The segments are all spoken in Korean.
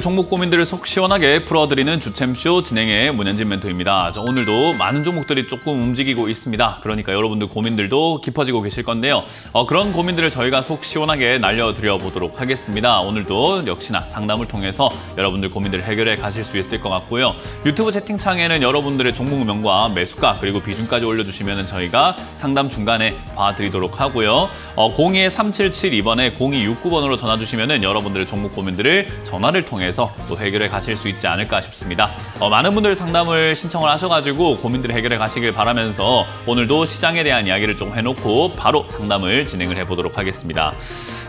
종목 고민들을 속 시원하게 풀어드리는 주챔쇼 진행의 문현진 멘토입니다. 자, 오늘도 많은 종목들이 조금 움직이고 있습니다. 그러니까 여러분들 고민들도 깊어지고 계실 건데요. 어, 그런 고민들을 저희가 속 시원하게 날려드려 보도록 하겠습니다. 오늘도 역시나 상담을 통해서 여러분들 고민들 해결해 가실 수 있을 것 같고요. 유튜브 채팅창에는 여러분들의 종목명과 매수가 그리고 비중까지 올려주시면 저희가 상담 중간에 봐드리도록 하고요. 어, 02-3772번에 0269번으로 전화 주시면 여러분들의 종목 고민들을 전화를 통해 통해서 또 해결해 가실 수 있지 않을까 싶습니다. 어, 많은 분들 상담을 신청을 하셔가지고 고민들 해결해 가시길 바라면서 오늘도 시장에 대한 이야기를 좀 해놓고 바로 상담을 진행을 해보도록 하겠습니다.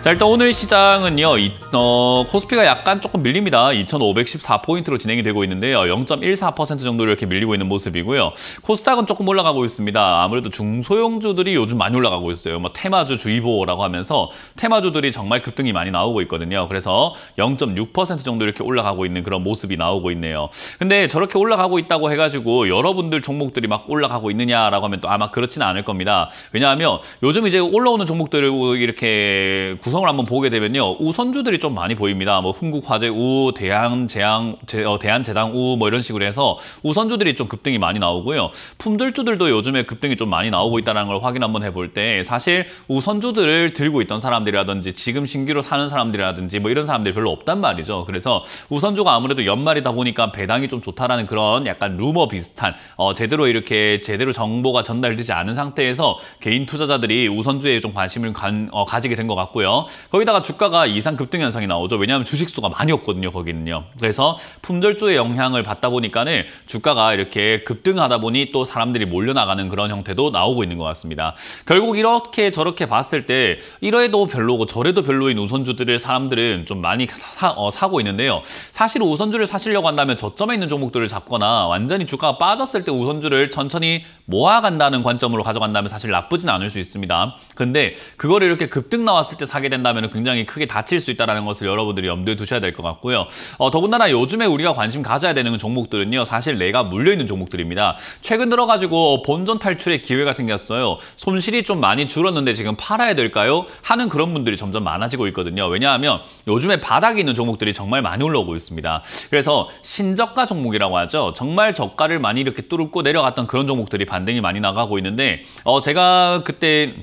자 일단 오늘 시장은요 이, 어, 코스피가 약간 조금 밀립니다. 2,514포인트로 진행이 되고 있는데요. 0.14% 정도로 이렇게 밀리고 있는 모습이고요. 코스닥은 조금 올라가고 있습니다. 아무래도 중소형주들이 요즘 많이 올라가고 있어요. 뭐 테마주 주의보라고 하면서 테마주들이 정말 급등이 많이 나오고 있거든요. 그래서 0.6% 정도 정도 이렇게 올라가고 있는 그런 모습이 나오고 있네요. 근데 저렇게 올라가고 있다고 해가지고 여러분들 종목들이 막 올라가고 있느냐라고 하면 또 아마 그렇진 않을 겁니다. 왜냐하면 요즘 이제 올라오는 종목들을 이렇게 구성을 한번 보게 되면요. 우선주들이 좀 많이 보입니다. 뭐 흥국화재우, 대한재앙, 어, 대한재당우 뭐 이런 식으로 해서 우선주들이 좀 급등이 많이 나오고요. 품절주들도 요즘에 급등이 좀 많이 나오고 있다는 걸 확인 한번 해볼 때 사실 우선주들을 들고 있던 사람들이라든지 지금 신규로 사는 사람들이라든지 뭐 이런 사람들이 별로 없단 말이죠. 그래서 그래서 우선주가 아무래도 연말이다 보니까 배당이 좀 좋다라는 그런 약간 루머 비슷한 어, 제대로 이렇게 제대로 정보가 전달되지 않은 상태에서 개인 투자자들이 우선주에 좀 관심을 간, 어, 가지게 된 것 같고요. 거기다가 주가가 이상 급등 현상이 나오죠. 왜냐하면 주식수가 많이 없거든요. 거기는요. 그래서 품절주의 영향을 받다 보니까는 주가가 이렇게 급등하다 보니 또 사람들이 몰려나가는 그런 형태도 나오고 있는 것 같습니다. 결국 이렇게 저렇게 봤을 때 이러에도 별로고 저래도 별로인 우선주들을 사람들은 좀 많이 사, 어, 사고 있는데 있데요 사실 우선주를 사시려고 한다면 저점에 있는 종목들을 잡거나 완전히 주가가 빠졌을 때 우선주를 천천히 모아간다는 관점으로 가져간다면 사실 나쁘진 않을 수 있습니다. 근데 그거를 이렇게 급등 나왔을 때 사게 된다면 굉장히 크게 다칠 수 있다는 것을 여러분들이 염두에 두셔야 될 것 같고요. 어, 더군다나 요즘에 우리가 관심 가져야 되는 종목들은요. 사실 내가 물려있는 종목들입니다. 최근 들어가지고 본전 탈출의 기회가 생겼어요. 손실이 좀 많이 줄었는데 지금 팔아야 될까요? 하는 그런 분들이 점점 많아지고 있거든요. 왜냐하면 요즘에 바닥에 있는 종목들이 정말 많아요. 많이 올라오고 있습니다. 그래서 신저가 종목이라고 하죠. 정말 저가를 많이 이렇게 뚫고 내려갔던 그런 종목들이 반등이 많이 나가고 있는데 어 제가 그때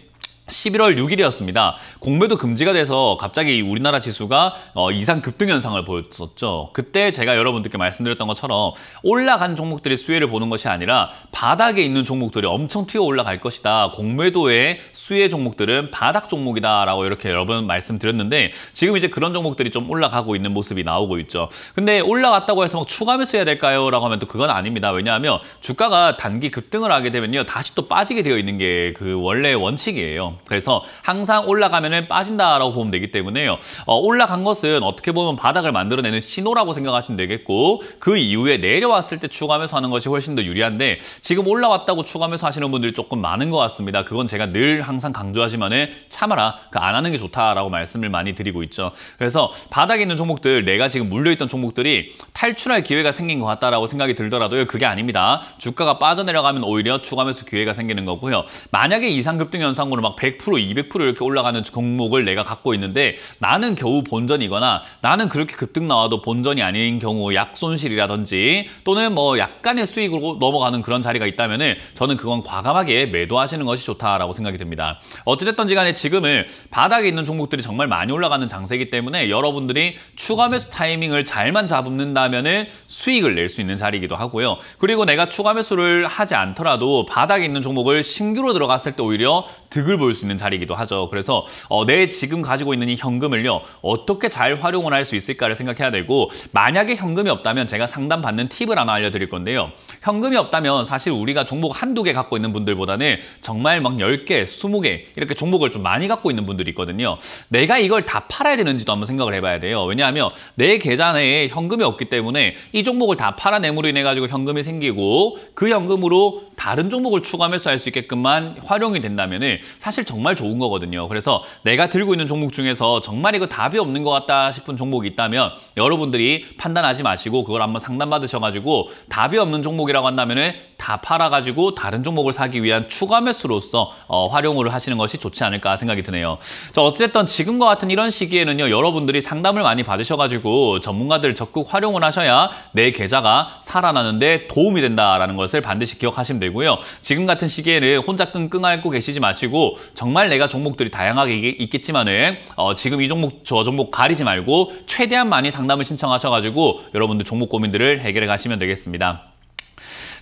11월 6일이었습니다. 공매도 금지가 돼서 갑자기 우리나라 지수가 어, 이상 급등 현상을 보였었죠. 그때 제가 여러분들께 말씀드렸던 것처럼 올라간 종목들이 수혜를 보는 것이 아니라 바닥에 있는 종목들이 엄청 튀어 올라갈 것이다. 공매도의 수혜 종목들은 바닥 종목이다라고 이렇게 여러분 말씀드렸는데 지금 이제 그런 종목들이 좀 올라가고 있는 모습이 나오고 있죠. 근데 올라갔다고 해서 막 추가 매수해야 될까요? 라고 하면 또 그건 아닙니다. 왜냐하면 주가가 단기 급등을 하게 되면요. 다시 또 빠지게 되어 있는 게 그 원래 의 원칙이에요. 그래서 항상 올라가면 빠진다라고 보면 되기 때문에요. 어, 올라간 것은 어떻게 보면 바닥을 만들어내는 신호라고 생각하시면 되겠고 그 이후에 내려왔을 때 추가하면서 하는 것이 훨씬 더 유리한데 지금 올라왔다고 추가하면서 하시는 분들이 조금 많은 것 같습니다. 그건 제가 늘 항상 강조하지만 은 참아라. 그 안 하는 게 좋다라고 말씀을 많이 드리고 있죠. 그래서 바닥에 있는 종목들 내가 지금 물려있던 종목들이 탈출할 기회가 생긴 것 같다라고 생각이 들더라도요. 그게 아닙니다. 주가가 빠져내려가면 오히려 추가하면서 기회가 생기는 거고요. 만약에 이상급등 현상으로 막1 100% 200% 이렇게 올라가는 종목을 내가 갖고 있는데 나는 겨우 본전이거나 나는 그렇게 급등 나와도 본전이 아닌 경우 약손실이라든지 또는 뭐 약간의 수익으로 넘어가는 그런 자리가 있다면 저는 그건 과감하게 매도하시는 것이 좋다라고 생각이 듭니다. 어찌됐든지 간에 지금은 바닥에 있는 종목들이 정말 많이 올라가는 장세이기 때문에 여러분들이 추가 매수 타이밍을 잘만 잡는다면 수익을 낼 수 있는 자리이기도 하고요. 그리고 내가 추가 매수를 하지 않더라도 바닥에 있는 종목을 신규로 들어갔을 때 오히려 득을 볼수 수 있는 자리이기도 하죠. 그래서 어, 내 지금 가지고 있는 이 현금을요 어떻게 잘 활용을 할 수 있을까를 생각해야 되고 만약에 현금이 없다면 제가 상담받는 팁을 하나 알려드릴 건데요. 현금이 없다면 사실 우리가 종목 한두 개 갖고 있는 분들보다는 정말 막 10개, 20개 이렇게 종목을 좀 많이 갖고 있는 분들이 있거든요. 내가 이걸 다 팔아야 되는지도 한번 생각을 해봐야 돼요. 왜냐하면 내 계좌 내에 현금이 없기 때문에 이 종목을 다 팔아내므로 인해 가지고 현금이 생기고 그 현금으로 다른 종목을 추가하면서 할 수 있게끔만 활용이 된다면 사실 정말 좋은 거거든요. 그래서 내가 들고 있는 종목 중에서 정말 이거 답이 없는 것 같다 싶은 종목이 있다면 여러분들이 판단하지 마시고 그걸 한번 상담받으셔가지고 답이 없는 종목이라고 한다면 다 팔아가지고 다른 종목을 사기 위한 추가 매수로서 어, 활용을 하시는 것이 좋지 않을까 생각이 드네요. 자, 어쨌든 지금과 같은 이런 시기에는요. 여러분들이 상담을 많이 받으셔가지고 전문가들 적극 활용을 하셔야 내 계좌가 살아나는데 도움이 된다라는 것을 반드시 기억하시면 되고요. 지금 같은 시기에는 혼자 끙끙 앓고 계시지 마시고 정말 내가 종목들이 다양하게 있겠지만은 어, 지금 이 종목 저 종목 가리지 말고 최대한 많이 상담을 신청하셔가지고 여러분들 종목 고민들을 해결해 가시면 되겠습니다.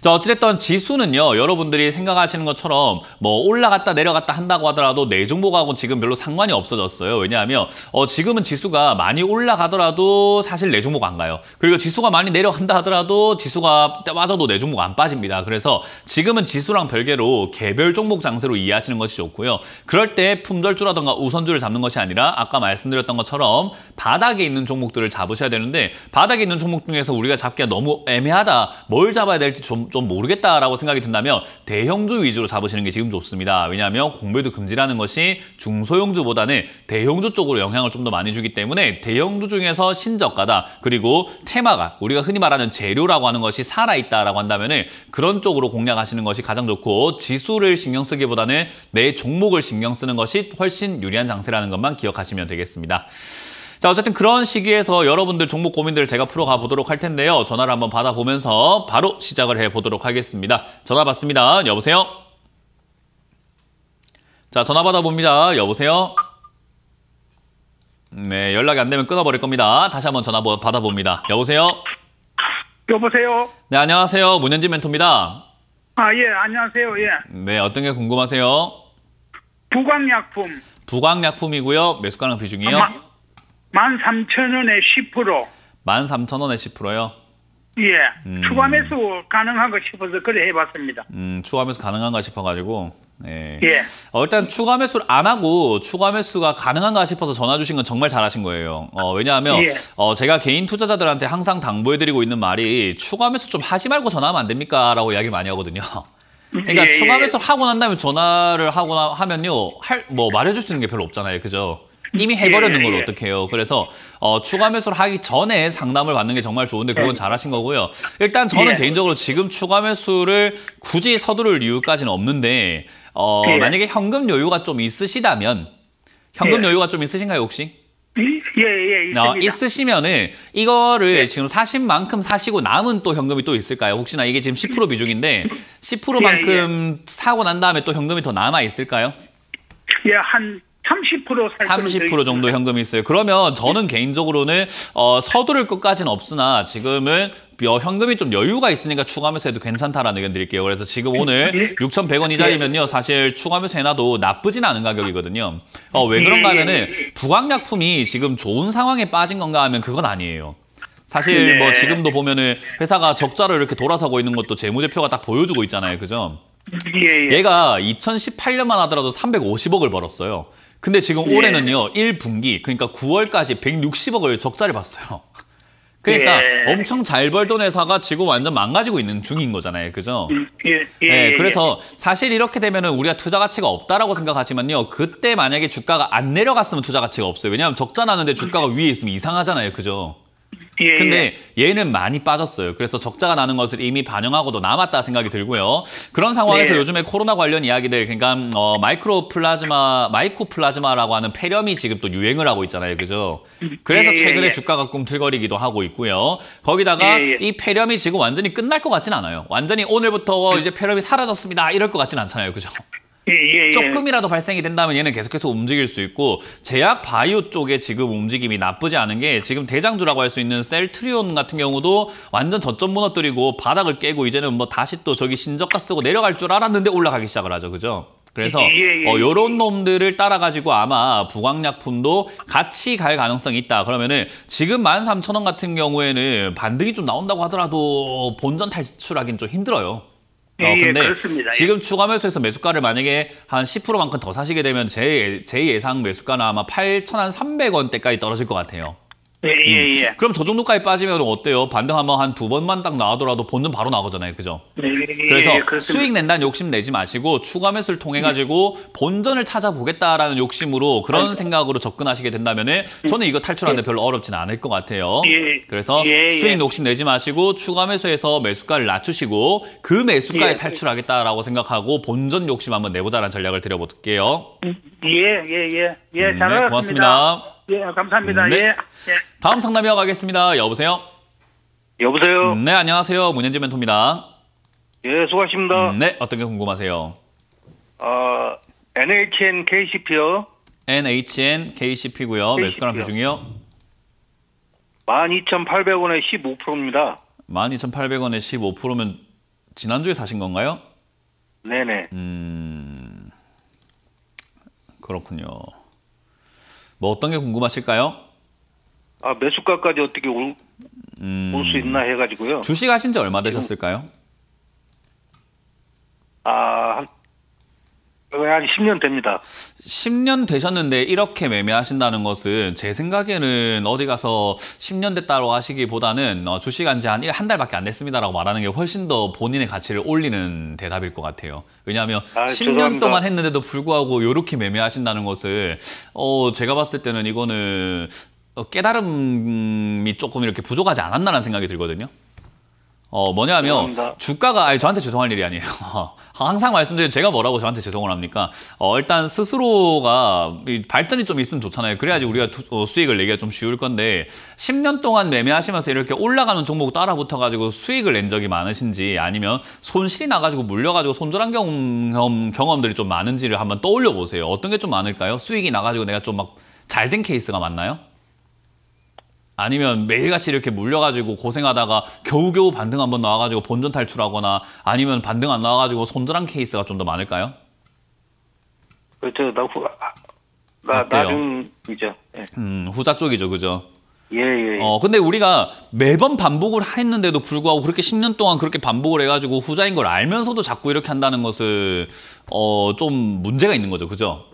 자, 어찌됐던 지수는요, 여러분들이 생각하시는 것처럼 뭐 올라갔다 내려갔다 한다고 하더라도 내종목하고 지금 별로 상관이 없어졌어요. 왜냐하면 어, 지금은 지수가 많이 올라가더라도 사실 내종목 안 가요. 그리고 지수가 많이 내려간다 하더라도 지수가 빠져도 내종목 안 빠집니다. 그래서 지금은 지수랑 별개로 개별 종목 장세로 이해하시는 것이 좋고요. 그럴 때 품절주라던가 우선주를 잡는 것이 아니라 아까 말씀드렸던 것처럼 바닥에 있는 종목들을 잡으셔야 되는데 바닥에 있는 종목 중에서 우리가 잡기가 너무 애매하다. 뭘 잡아야 될지 좀 좀, 모르겠다라고 생각이 든다면 대형주 위주로 잡으시는 게 지금 좋습니다. 왜냐하면 공매도 금지라는 것이 중소형주보다는 대형주 쪽으로 영향을 좀 더 많이 주기 때문에 대형주 중에서 신저가다 그리고 테마가 우리가 흔히 말하는 재료라고 하는 것이 살아있다라고 한다면 은 그런 쪽으로 공략하시는 것이 가장 좋고 지수를 신경 쓰기보다는 내 종목을 신경 쓰는 것이 훨씬 유리한 장세라는 것만 기억하시면 되겠습니다. 자, 어쨌든 그런 시기에서 여러분들 종목 고민들을 제가 풀어가 보도록 할 텐데요. 전화를 한번 받아보면서 바로 시작을 해보도록 하겠습니다. 전화 받습니다. 여보세요? 자, 전화 받아봅니다. 여보세요? 네, 연락이 안 되면 끊어버릴 겁니다. 다시 한번 전화 받아봅니다. 여보세요? 여보세요? 네, 안녕하세요. 문현진 멘토입니다. 아, 예, 안녕하세요. 예. 네, 어떤 게 궁금하세요? 부광약품. 부광약품이고요. 매수가랑 비중이요? 아, 13,000원에 10%. 13,000원에 10%요? 예. 음. 추가 매수 가능한가 싶어서 그래 해봤습니다. 음, 추가 매수 가능한가 싶어가지고. 예. 예. 어, 일단 추가 매수를 안 하고 추가 매수가 가능한가 싶어서 전화 주신 건 정말 잘하신 거예요. 어, 왜냐하면 예. 어, 제가 개인 투자자들한테 항상 당부해드리고 있는 말이 추가 매수 좀 하지 말고 전화하면 안 됩니까? 라고 이야기 많이 하거든요. 그러니까 예, 예. 추가 매수를 하고 난 다음에 전화를 하고 나, 하면요. 할, 뭐 말해줄 수 있는 게 별로 없잖아요. 그죠? 이미 해버렸는 걸 예, 예. 어떡해요. 그래서 어, 추가 매수를 하기 전에 상담을 받는 게 정말 좋은데 그건 네. 잘하신 거고요. 일단 저는 예. 개인적으로 지금 추가 매수를 굳이 서두를 이유까지는 없는데 어, 만약에 현금 여유가 좀 있으시다면 현금 여유가 좀 있으신가요 혹시? 예, 예, 있 어, 있으시면은 이거를 예. 지금 사신 만큼 사시고 남은 또 현금이 또 있을까요? 혹시나 이게 지금 10% 비중인데 10%만큼 예, 예. 사고 난 다음에 또 현금이 더 남아 있을까요? 예, 한 30%살3 정도 현금이 있어요. 그러면 저는 개인적으로는 어, 서두를 끝까지는 없으나 지금은 현금이 좀 여유가 있으니까 추가하면서 해도 괜찮다라는 의견 드릴게요. 그래서 지금 네. 오늘 6,100원 이 네. 자리면요. 사실 추가하면서 해놔도 나쁘진 않은 가격이거든요. 어, 왜 그런가 하면은 부각약품이 지금 좋은 상황에 빠진 건가 하면 그건 아니에요. 사실 뭐 지금도 보면은 회사가 적자로 이렇게 돌아서고 있는 것도 재무제표가 딱 보여주고 있잖아요. 그죠? 예, 예. 얘가 2018년만 하더라도 350억을 벌었어요. 근데 지금 예. 올해는요, 1분기, 그러니까 9월까지 160억을 적자를 봤어요. 그러니까 예. 엄청 잘 벌던 회사가 지금 완전 망가지고 있는 중인 거잖아요. 그죠? 예. 예. 네, 예. 그래서 사실 이렇게 되면은 우리가 투자 가치가 없다라고 생각하지만요. 그때 만약에 주가가 안 내려갔으면 투자 가치가 없어요. 왜냐하면 적자 나는데 주가가 위에 있으면 이상하잖아요. 그죠? 예, 근데 얘는 예. 많이 빠졌어요. 그래서 적자가 나는 것을 이미 반영하고도 남았다 생각이 들고요. 그런 상황에서 예. 요즘에 코로나 관련 이야기들 그러니까 어, 마이크로플라즈마 마이코플라즈마라고 하는 폐렴이 지금 또 유행을 하고 있잖아요. 그죠? 그래서 예, 최근에 예, 주가가 꿈틀거리기도 하고 있고요. 거기다가 이 폐렴이 지금 완전히 끝날 것 같진 않아요. 완전히 오늘부터 음. 이제 폐렴이 사라졌습니다. 이럴 것 같진 않잖아요. 그죠? 예, 예, 예, 조금이라도 발생이 된다면 얘는 계속해서 움직일 수 있고 제약 바이오 쪽에 지금 움직임이 나쁘지 않은 게 지금 대장주라고 할 수 있는 셀트리온 같은 경우도 완전 저점 무너뜨리고 바닥을 깨고 이제는 뭐 다시 또 저기 신저가 쓰고 내려갈 줄 알았는데 올라가기 시작을 하죠. 그죠? 그래서 예, 예, 예. 어, 요런 놈들을 따라가지고 아마 부광약품도 같이 갈 가능성이 있다. 그러면은 지금 만 삼천 원 같은 경우에는 반등이 좀 나온다고 하더라도 본전 탈출하기는 좀 힘들어요. 어, 예, 어, 근데 예, 지금 추가 매수해서 매수가를 만약에 한 10%만큼 더 사시게 되면 제, 제 예상 매수가는 아마 8,300원대까지 떨어질 것 같아요. 예, 예, 예. 음. 예. 그럼 저 정도까지 빠지면 어때요? 반등하면 한 두 번만 딱 나오더라도 본전 바로 나오잖아요. 그죠? 네, 예, 그래서 예, 수익 낸다는 욕심 내지 마시고 추가 매수를 통해 가지고 본전을 찾아보겠다라는 욕심으로 그런 생각으로 접근하시게 된다면 은 저는 이거 탈출하는데 별로 어렵진 않을 것 같아요. 그래서 수익 욕심 내지 마시고 추가 매수해서 매수가를 낮추시고 그 매수가에 탈출하겠다라고 생각하고 본전 욕심 한번 내보자라는 전략을 드려볼게요. 예, 예, 예. 예, 음, 네, 고맙습니다. 예, 감사합니다. 네. 예. 예. 다음 상담이어 가겠습니다. 여보세요? 여보세요? 음, 네, 안녕하세요. 문현지 멘토입니다. 예, 수고하십니다. 음, 네, 어떤 게 궁금하세요? 어, NHN KCP요. NHN KCP고요. 매수가랑 네, 비중이요? 12,800원에 15%입니다. 12,800원에 15%면 지난주에 사신 건가요? 네네. 음, 그렇군요. 뭐 어떤 게 궁금하실까요? 아 매수가까지 어떻게 올수 음... 있나 해가지고요. 주식 하신 지 얼마 되셨을까요? 아, 한 네, 한 10년 됩니다. 10년 되셨는데 이렇게 매매하신다는 것은 제 생각에는 어디 가서 10년 됐다고 하시기보다는 어, 주식한 지한한 달밖에 안 됐습니다라고 말하는 게 훨씬 더 본인의 가치를 올리는 대답일 것 같아요. 왜냐하면 아, 10년 죄송합니다. 동안 했는데도 불구하고 이렇게 매매하신다는 것을 어 제가 봤을 때는 이거는 어, 깨달음이 조금 이렇게 부족하지 않았나라는 생각이 들거든요. 어, 뭐냐면 감사합니다. 주가가 아니 저한테 죄송할 일이 아니에요. 항상 말씀드린 제가 뭐라고 저한테 죄송을 합니까? 어, 일단 스스로가 발전이 좀 있으면 좋잖아요. 그래야지 우리가 두, 어, 수익을 내기가 좀 쉬울 건데 10년 동안 매매하시면서 이렇게 올라가는 종목 따라붙어가지고 수익을 낸 적이 많으신지 아니면 손실이 나가지고 물려가지고 손절한 경험, 경험들이 좀 많은지를 한번 떠올려 보세요. 어떤 게 좀 많을까요? 수익이 나가지고 내가 좀 막 잘 된 케이스가 많나요? 아니면 매일같이 이렇게 물려가지고 고생하다가 겨우겨우 반등 한번 나와가지고 본전 탈출하거나 아니면 반등 안 나와가지고 손절한 케이스가 좀 더 많을까요? 그렇죠. 나, 후, 아, 아, 나, 나중이죠. 네. 예. 음, 후자 쪽이죠. 그죠? 예, 예, 예. 어, 근데 우리가 매번 반복을 했는데도 불구하고 그렇게 10년 동안 그렇게 반복을 해가지고 후자인 걸 알면서도 자꾸 이렇게 한다는 것을 어, 좀 문제가 있는 거죠. 그죠?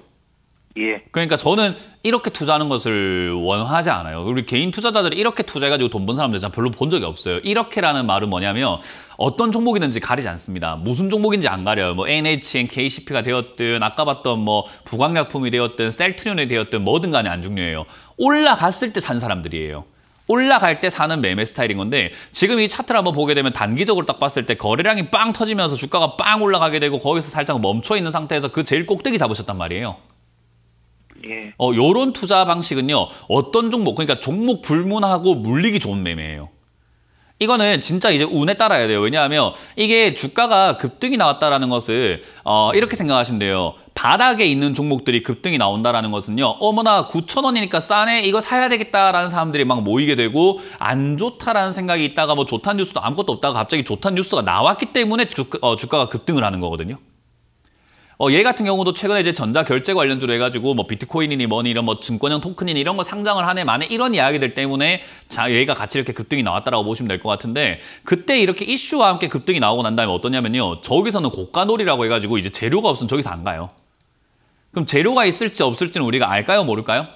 예. 그러니까 저는 이렇게 투자하는 것을 원하지 않아요. 우리 개인 투자자들이 이렇게 투자해가지고 돈 번 사람들 참 별로 본 적이 없어요. 이렇게라는 말은 뭐냐면 어떤 종목이든지 가리지 않습니다. 무슨 종목인지 안 가려요. 뭐 NHN, KCP가 되었든 아까 봤던 뭐 부강약품이 되었든 셀트리온이 되었든 뭐든 간에 안 중요해요. 올라갔을 때 산 사람들이에요. 올라갈 때 사는 매매 스타일인 건데 지금 이 차트를 한번 보게 되면 단기적으로 딱 봤을 때 거래량이 빵 터지면서 주가가 빵 올라가게 되고 거기서 살짝 멈춰 있는 상태에서 그 제일 꼭대기 잡으셨단 말이에요. 예. 어, 요런 투자 방식은요. 어떤 종목, 그러니까 종목 불문하고 물리기 좋은 매매예요. 이거는 진짜 이제 운에 따라야 돼요. 왜냐하면 이게 주가가 급등이 나왔다라는 것을 어, 이렇게 생각하시면 돼요. 바닥에 있는 종목들이 급등이 나온다라는 것은요. 어머나 9천원이니까 싸네. 이거 사야 되겠다라는 사람들이 막 모이게 되고 안 좋다라는 생각이 있다가 뭐 좋다는 뉴스도 아무것도 없다가 갑자기 좋다는 뉴스가 나왔기 때문에 주, 어, 주가가 급등을 하는 거거든요. 어, 얘 같은 경우도 최근에 이제 전자 결제 관련주로 해가지고 뭐 비트코인이니 뭐니 이런 뭐 증권형 토큰이니 이런 거 상장을 하네 만에 이런 이야기들 때문에 자 얘가 같이 이렇게 급등이 나왔다라고 보시면 될 것 같은데 그때 이렇게 이슈와 함께 급등이 나오고 난 다음에 어떠냐면요 저기서는 고가놀이라고 해가지고 이제 재료가 없으면 저기서 안 가요. 그럼 재료가 있을지 없을지는 우리가 알까요 모를까요?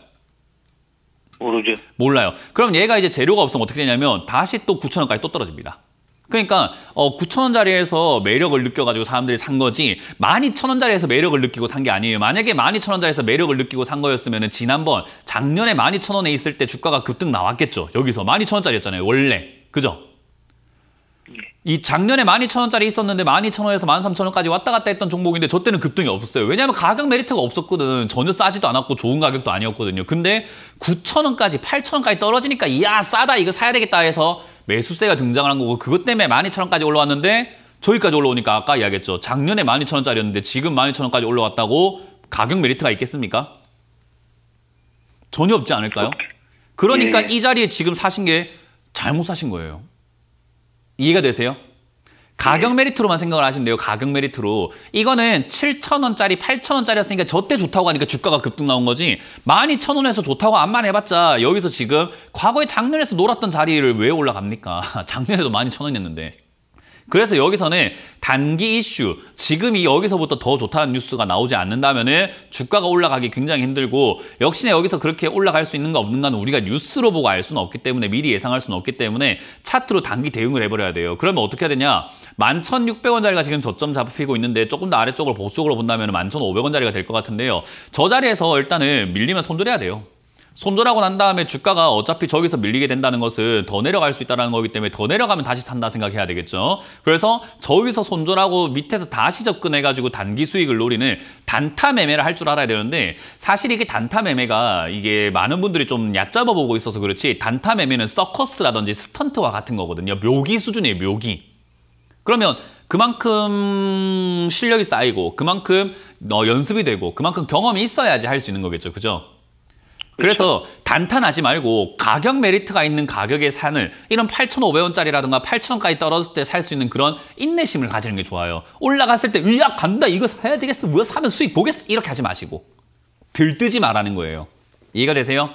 모르죠. 몰라요. 그럼 얘가 이제 재료가 없으면 어떻게 되냐면 다시 또 9천 원까지 또 떨어집니다. 그러니까 어9천원짜리에서 매력을 느껴가지고 사람들이 산 거지 12,000원짜리에서 매력을 느끼고 산 게 아니에요. 만약에 12,000원짜리에서 매력을 느끼고 산 거였으면 지난번 작년에 12,000원에 있을 때 주가가 급등 나왔겠죠. 여기서 12,000원짜리였잖아요. 원래. 그죠? 예. 이 작년에 12,000원짜리 있었는데 12,000원에서 13,000원까지 왔다 갔다 했던 종목인데 저 때는 급등이 없었어요. 왜냐하면 가격 메리트가 없었거든. 전혀 싸지도 않았고 좋은 가격도 아니었거든요. 근데 9,000원까지 8,000원까지 떨어지니까 이야 싸다 이거 사야 되겠다 해서 매수세가 등장한 거고 그것 때문에 12,000원까지 올라왔는데 저기까지 올라오니까 아까 이야기했죠. 작년에 12,000원짜리였는데 지금 12,000원까지 올라왔다고 가격 메리트가 있겠습니까? 전혀 없지 않을까요? 그러니까 예. 이 자리에 지금 사신 게 잘못 사신 거예요. 이해가 되세요? 가격 메리트로만 생각을 하시면 돼요. 가격 메리트로. 이거는 7,000원짜리, 8,000원짜리였으니까 저때 좋다고 하니까 주가가 급등 나온 거지. 12,000원에서 좋다고 암만 해봤자 여기서 지금 과거에 작년에서 놀았던 자리를 왜 올라갑니까? 작년에도 12,000원이었는데. 그래서 여기서는 단기 이슈, 지금이 여기서부터 더 좋다는 뉴스가 나오지 않는다면 주가가 올라가기 굉장히 힘들고 역시나 여기서 그렇게 올라갈 수 있는가 없는가는 우리가 뉴스로 보고 알 수는 없기 때문에 미리 예상할 수는 없기 때문에 차트로 단기 대응을 해버려야 돼요. 그러면 어떻게 해야 되냐? 만6 0 0 원짜리가 지금 저점 잡히고 있는데 조금 더 아래쪽으로 보수적으로 본다면 1 5 0 0 원짜리가 될 것 같은데요. 저 자리에서 일단은 밀리면 손절해야 돼요. 손절하고 난 다음에 주가가 어차피 저기서 밀리게 된다는 것은 더 내려갈 수 있다는 거기 때문에 더 내려가면 다시 산다 생각해야 되겠죠. 그래서 저기서 손절하고 밑에서 다시 접근해가지고 단기 수익을 노리는 단타 매매를 할 줄 알아야 되는데 사실 이게 단타 매매가 이게 많은 분들이 좀 얕잡아 보고 있어서 그렇지 단타 매매는 서커스라든지 스턴트와 같은 거거든요. 묘기 수준이에요, 묘기. 그러면 그만큼 실력이 쌓이고 그만큼 어, 연습이 되고 그만큼 경험이 있어야지 할 수 있는 거겠죠, 그죠? 그렇죠. 그래서 단탄하지 말고 가격 메리트가 있는 가격의 산을 이런 8,500원짜리라든가 8,000원까지 떨어졌을 때 살 수 있는 그런 인내심을 가지는 게 좋아요. 올라갔을 때 으야 간다 이거 사야 되겠어 뭐야 사면 수익 보겠어 이렇게 하지 마시고 들뜨지 말라는 거예요. 이해가 되세요?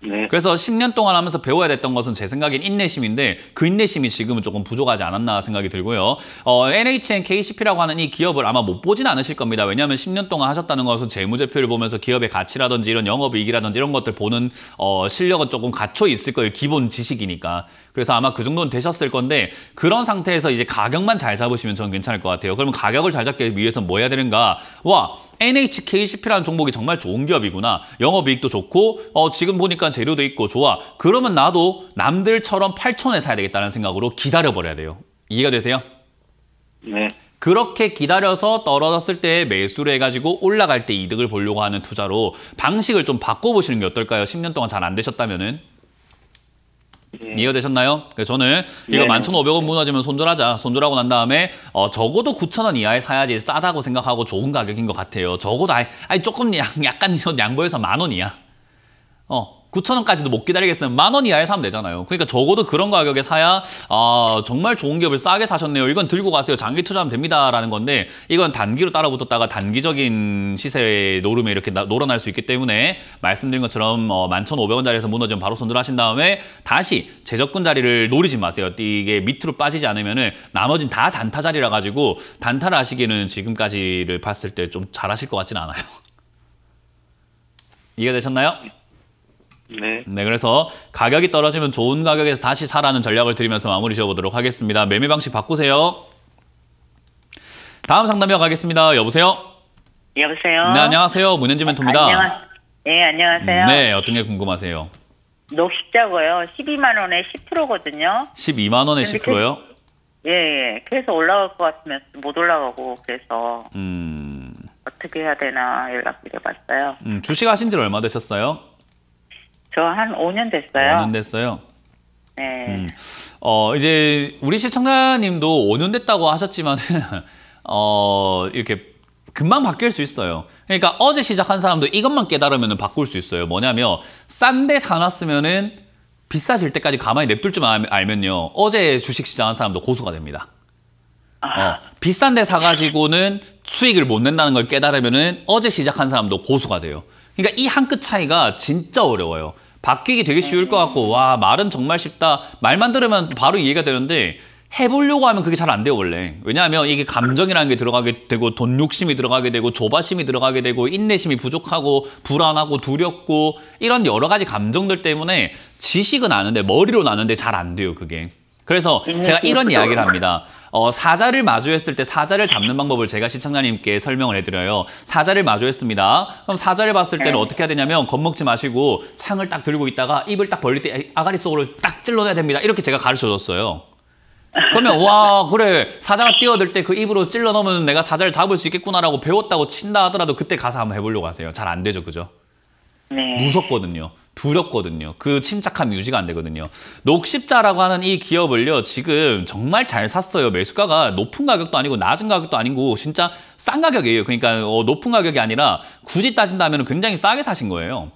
네. 그래서 10년 동안 하면서 배워야 됐던 것은 제 생각엔 인내심인데 그 인내심이 지금은 조금 부족하지 않았나 생각이 들고요. 어, NHN KCP라고 하는 이 기업을 아마 못 보진 않으실 겁니다. 왜냐하면 10년 동안 하셨다는 것은 재무제표를 보면서 기업의 가치라든지 이런 영업이익이라든지 이런 것들 보는 어, 실력은 조금 갖춰 있을 거예요. 기본 지식이니까. 그래서 아마 그 정도는 되셨을 건데 그런 상태에서 이제 가격만 잘 잡으시면 저는 괜찮을 것 같아요. 그러면 가격을 잘 잡기 위해서 뭐 해야 되는가? 와 NHKCP라는 종목이 정말 좋은 기업이구나. 영업이익도 좋고 어, 지금 보니까 재료도 있고 좋아. 그러면 나도 남들처럼 8천에 사야 되겠다는 생각으로 기다려버려야 돼요. 이해가 되세요? 네. 그렇게 기다려서 떨어졌을 때 매수를 해가지고 올라갈 때 이득을 보려고 하는 투자로 방식을 좀 바꿔보시는 게 어떨까요? 10년 동안 잘 안 되셨다면은. 예. 이해되셨나요? 그래서 저는 이거 예. 11,500원 무너지면 손절하자. 손절하고 난 다음에 어, 적어도 9,000원 이하에 사야지 싸다고 생각하고 좋은 가격인 것 같아요. 적어도 아니, 아니 조금 양, 약간 양보해서 만 원이야. 어, 9천원까지도 못 기다리겠으면 만원 이하에 사면 되잖아요. 그러니까 적어도 그런 가격에 사야 아 정말 좋은 기업을 싸게 사셨네요. 이건 들고 가세요. 장기 투자하면 됩니다라는 건데 이건 단기로 따라붙었다가 단기적인 시세의 노름에 이렇게 나, 놀아날 수 있기 때문에 말씀드린 것처럼 어, 11,500원짜리에서 무너지면 바로 손절하신 다음에 다시 재접근 자리를 노리지 마세요. 이게 밑으로 빠지지 않으면 은 나머진 다 단타 자리라 가지고 단타를 하시기는 지금까지를 봤을 때 좀 잘하실 것같진 않아요. 이해되셨나요? 네. 네, 그래서 가격이 떨어지면 좋은 가격에서 다시 사라는 전략을 드리면서 마무리 지어보도록 하겠습니다. 매매 방식 바꾸세요. 다음 상담이어 가겠습니다. 여보세요? 여보세요? 네, 안녕하세요. 문현지 멘토입니다. 안녕하... 네, 안녕하세요. 네, 어떤 게 궁금하세요? 녹십자고요. 12만 원에 10%거든요. 12만 원에 10%요? 그... 예, 예. 그래서 올라갈 것 같으면 못 올라가고 그래서 음... 어떻게 해야 되나 연락드려봤어요. 음, 주식 하신 지 얼마 되셨어요? 저한 5년 됐어요. 5년 됐어요. 네. 음. 어, 이제 우리 시청자님도 5년 됐다고 하셨지만 어, 이렇게 금방 바뀔 수 있어요. 그러니까 어제 시작한 사람도 이것만 깨달으면 바꿀 수 있어요. 뭐냐면 싼 데 사놨으면은 비싸질 때까지 가만히 냅둘 줄 알면요. 어제 주식 시장한 사람도 고수가 됩니다. 아. 어, 비싼 데 사가지고는 수익을 못 낸다는 걸 깨달으면은 어제 시작한 사람도 고수가 돼요. 그러니까 이 한 끗 차이가 진짜 어려워요. 바뀌기 되게 쉬울 것 같고 와 말은 정말 쉽다 말만 들으면 바로 이해가 되는데 해보려고 하면 그게 잘 안 돼요 원래 왜냐하면 이게 감정이라는 게 들어가게 되고 돈 욕심이 들어가게 되고 조바심이 들어가게 되고 인내심이 부족하고 불안하고 두렵고 이런 여러 가지 감정들 때문에 지식은 아는데 머리로 나는데잘 안 돼요 그게 그래서 음, 제가 음, 이런 음. 이야기를 합니다. 어, 사자를 마주했을 때 사자를 잡는 방법을 제가 시청자님께 설명을 해드려요. 사자를 마주했습니다. 그럼 사자를 봤을 때는 네. 어떻게 해야 되냐면 겁먹지 마시고 창을 딱 들고 있다가 입을 딱 벌릴 때 아가리 속으로 딱 찔러내야 됩니다. 이렇게 제가 가르쳐줬어요. 그러면 와 그래 사자가 뛰어들 때 그 입으로 찔러 넣으면 내가 사자를 잡을 수 있겠구나라고 배웠다고 친다 하더라도 그때 가서 한번 해보려고 하세요. 잘 안 되죠, 그죠? 네. 무섭거든요. 두렵거든요. 그 침착함 유지가 안 되거든요. 녹십자라고 하는 이 기업을요. 지금 정말 잘 샀어요. 매수가가 높은 가격도 아니고 낮은 가격도 아니고 진짜 싼 가격이에요. 그러니까 어, 높은 가격이 아니라 굳이 따진다면 굉장히 싸게 사신 거예요.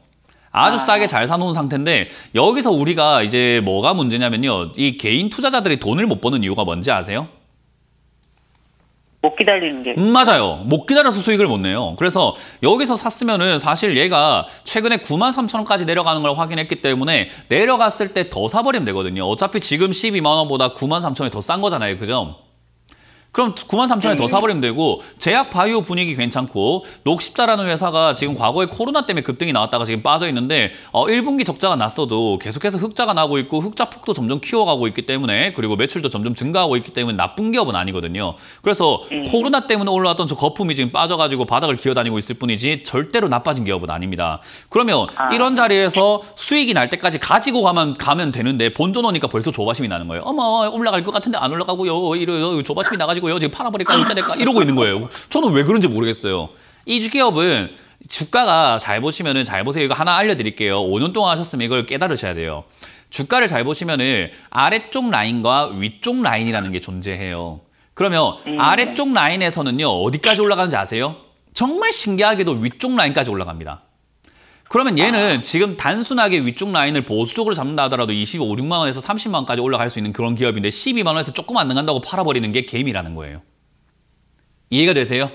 아주 아. 싸게 잘 사놓은 상태인데 여기서 우리가 이제 뭐가 문제냐면요. 이 개인 투자자들이 돈을 못 버는 이유가 뭔지 아세요? 못 기다리는 게 음, 맞아요. 못 기다려서 수익을 못 내요. 그래서 여기서 샀으면은 사실 얘가 최근에 9만 3천 원까지 내려가는 걸 확인했기 때문에 내려갔을 때 더 사버리면 되거든요. 어차피 지금 12만 원보다 9만 3천 원이 더 싼 거잖아요. 그죠? 그럼 9만 3천에 더 네. 사버리면 되고 제약 바이오 분위기 괜찮고 녹십자라는 회사가 지금 과거에 코로나 때문에 급등이 나왔다가 지금 빠져 있는데 어 1분기 적자가 났어도 계속해서 흑자가 나고 있고 흑자 폭도 점점 키워가고 있기 때문에 그리고 매출도 점점 증가하고 있기 때문에 나쁜 기업은 아니거든요. 그래서 네. 코로나 때문에 올라왔던 저 거품이 지금 빠져가지고 바닥을 기어다니고 있을 뿐이지 절대로 나빠진 기업은 아닙니다. 그러면 아. 이런 자리에서 수익이 날 때까지 가지고 가면 가면 되는데 본전 오니까 벌써 조바심이 나는 거예요. 어머 올라갈 것 같은데 안 올라가고 요 이러 조바심이 나가지고 가지고요. 지금 팔아버릴까, 어쩌될까 이러고 있는 거예요. 저는 왜 그런지 모르겠어요. 이주 기업은 주가가 잘 보시면은 잘 보세요. 이거 하나 알려드릴게요. 5년 동안 하셨으면 이걸 깨달으셔야 돼요. 주가를 잘 보시면은 아래쪽 라인과 위쪽 라인이라는 게 존재해요. 그러면 음. 아래쪽 라인에서는요 어디까지 올라가는지 아세요? 정말 신기하게도 위쪽 라인까지 올라갑니다. 그러면 얘는 아. 지금 단순하게 위쪽 라인을 보수 쪽으로 잡는다 하더라도 25, 6만 원에서 30만 원까지 올라갈 수 있는 그런 기업인데 12만 원에서 조금 안 나간다고 팔아버리는 게 게임이라는 거예요. 이해가 되세요?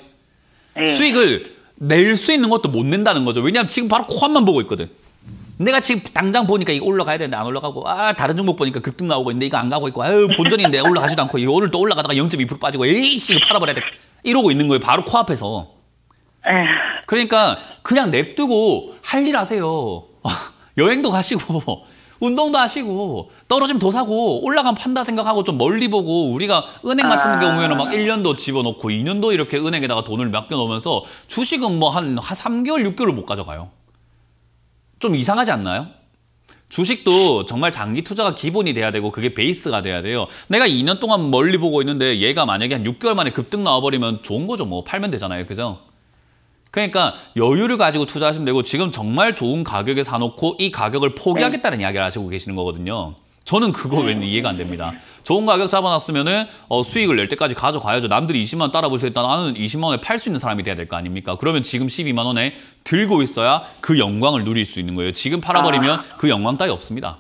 네. 수익을 낼 수 있는 것도 못 낸다는 거죠. 왜냐하면 지금 바로 코앞만 보고 있거든. 내가 지금 당장 보니까 이거 올라가야 되는데 안 올라가고 아 다른 종목 보니까 급등 나오고 있는데 이거 안 가고 있고 아유 본전인데 올라가지도 않고 오늘 또 올라가다가 0.2% 빠지고 에이씨 이거 팔아버려야 돼 이러고 있는 거예요 바로 코앞에서 에휴. 예. 그러니까 그냥 냅두고 할 일 하세요. 여행도 가시고 운동도 하시고 떨어지면 더 사고 올라가면 판다 생각하고 좀 멀리 보고 우리가 은행 같은 아... 경우에는 막 1년도 집어넣고 2년도 이렇게 은행에다가 돈을 맡겨놓으면서 주식은 뭐 한 3개월, 6개월 못 가져가요. 좀 이상하지 않나요? 주식도 정말 장기 투자가 기본이 돼야 되고 그게 베이스가 돼야 돼요. 내가 2년 동안 멀리 보고 있는데 얘가 만약에 한 6개월 만에 급등 나와버리면 좋은 거죠. 뭐 팔면 되잖아요. 그죠? 그러니까 여유를 가지고 투자하시면 되고 지금 정말 좋은 가격에 사놓고 이 가격을 포기하겠다는 네. 이야기를 하시고 계시는 거거든요. 저는 그거 왜 네. 이해가 안 됩니다. 좋은 가격 잡아놨으면 어, 수익을 낼 때까지 가져가야죠. 남들이 20만 원 따라 보수 있다. 나는 20만 원에 팔 수 있는 사람이 돼야 될 거 아닙니까? 그러면 지금 12만 원에 들고 있어야 그 영광을 누릴 수 있는 거예요. 지금 팔아버리면 아. 그 영광 따위 없습니다.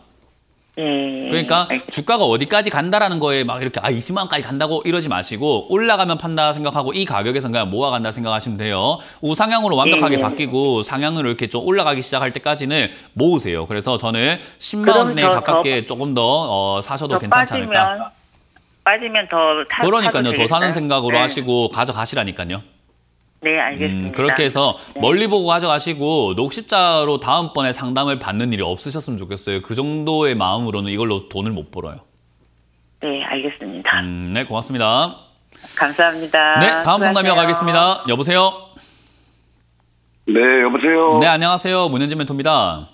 음, 그러니까 알겠습니다. 주가가 어디까지 간다라는 거에 막 이렇게 아 20만 까지 간다고 이러지 마시고 올라가면 판다 생각하고 이 가격에선 그냥 모아간다 생각하시면 돼요. 우상향으로 완벽하게 예, 바뀌고 상향으로 이렇게 좀 올라가기 시작할 때까지는 모으세요. 그래서 저는 10만 원에 가깝게 더, 조금 더 어, 사셔도 더 괜찮지 않을까. 빠지면, 빠지면 더 타, 그러니까요. 더 사는 생각으로 네. 하시고 가져가시라니까요. 네, 알겠습니다. 음, 그렇게 해서 네. 멀리 보고 가져가시고 녹십자로 다음번에 상담을 받는 일이 없으셨으면 좋겠어요. 그 정도의 마음으로는 이걸로 돈을 못 벌어요. 네, 알겠습니다. 음, 네, 고맙습니다. 감사합니다. 네, 다음 상담이 어 가겠습니다. 여보세요? 네, 여보세요? 네, 안녕하세요. 문현진 멘토입니다.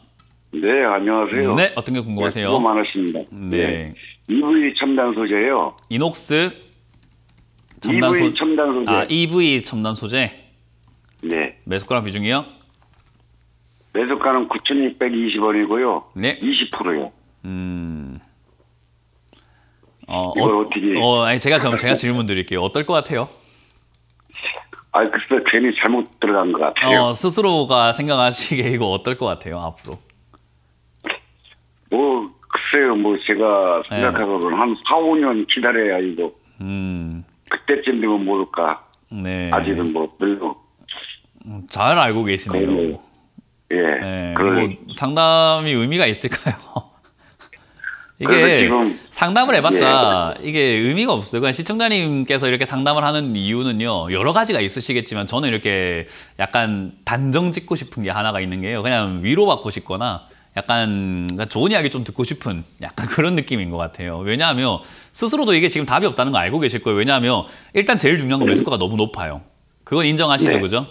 네, 안녕하세요. 네, 어떤 게 궁금하세요? 네, 궁금 많으십니다. 네. 네. EV 첨단 소재예요. 이녹스 첨단 EV 소... 첨단 소재. 아, EV 첨단 소재. 네. 매수가랑 비중이요? 매수가는 9,620원이고요. 네. 20%요. 음. 어, 이걸 어, 떻게 어, 아니 제가 좀 제가 질문 드릴게요. 어떨 것 같아요? 아, 글쎄 괜히 잘못 들어간 것 같아요. 어, 스스로가 생각하시게 이거 어떨 것 같아요, 앞으로? 뭐, 글쎄요, 뭐 제가 생각하고는 네. 한 4, 5년 기다려야 이거. 음. 그때쯤 되면 모를까. 네. 아직은 뭐 별로 음, 잘 알고 계시네요. 네. 예. 네. 뭐 상담이 의미가 있을까요? 이게 상담을 해봤자 예. 이게 의미가 없어요. 그냥 그러니까 시청자님께서 이렇게 상담을 하는 이유는요 여러 가지가 있으시겠지만 저는 이렇게 약간 단정 짓고 싶은 게 하나가 있는 게요. 그냥 위로받고 싶거나 약간 그러니까 좋은 이야기 좀 듣고 싶은 약간 그런 느낌인 것 같아요. 왜냐하면 스스로도 이게 지금 답이 없다는 거 알고 계실 거예요. 왜냐하면 일단 제일 중요한 건 리스크가 네. 너무 높아요. 그건 인정하시죠, 네. 그죠?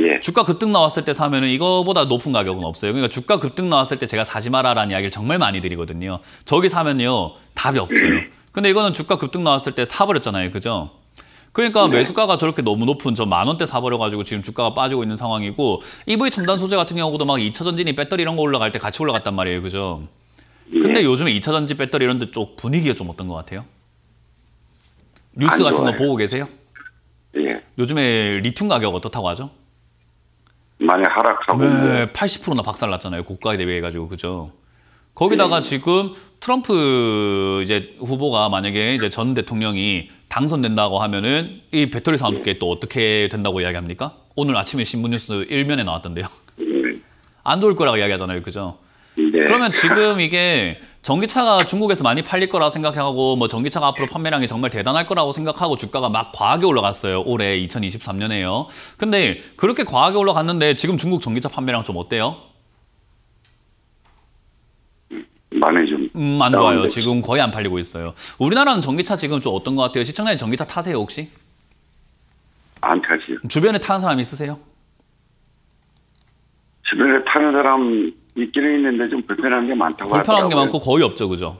예. 주가 급등 나왔을 때 사면은 이거보다 높은 가격은 없어요. 그러니까 주가 급등 나왔을 때 제가 사지 마라라는 이야기를 정말 많이 드리거든요. 저기 사면요 답이 없어요. 근데 이거는 주가 급등 나왔을 때 사버렸잖아요, 그죠? 그러니까 네. 매수가가 저렇게 너무 높은 저 만 원대 사버려가지고 지금 주가가 빠지고 있는 상황이고 EV 첨단 소재 같은 경우도 막 2차 전지니 배터리 이런 거 올라갈 때 같이 올라갔단 말이에요, 그죠? 예. 근데 네. 요즘에 2차 전지 배터리 이런 데 쪽 분위기가 좀 어떤 것 같아요? 뉴스 같은 거 보고 계세요? 예. 요즘에 리튬 가격 어떻다고 하죠? 많이 하락하고 네, 80%나 박살났잖아요. 고가에 대비해가지고 그죠? 거기다가 네. 지금 트럼프 이제 후보가 만약에 이제 전 대통령이 당선된다고 하면은 이 배터리 산업계 네. 또 어떻게 된다고 이야기합니까? 오늘 아침에 신문 뉴스 일면에 나왔던데요. 네. 안 좋을 거라고 이야기하잖아요, 그죠? 네. 그러면 지금 이게 전기차가 중국에서 많이 팔릴 거라 생각하고 뭐 전기차가 앞으로 판매량이 정말 대단할 거라고 생각하고 주가가 막 과하게 올라갔어요. 올해 2023년에요. 근데 그렇게 과하게 올라갔는데 지금 중국 전기차 판매량 좀 어때요? 많이 좀. 음, 안 좋아요. 지금 거의 안 팔리고 있어요. 우리나라는 전기차 지금 좀 어떤 것 같아요? 시청자님 전기차 타세요 혹시? 안 타지요. 주변에 타는 사람 있으세요? 주변에 타는 사람 있기는 있는데 좀 불편한 게 많다고 하더라고요. 게 많고 거의 없죠, 그죠?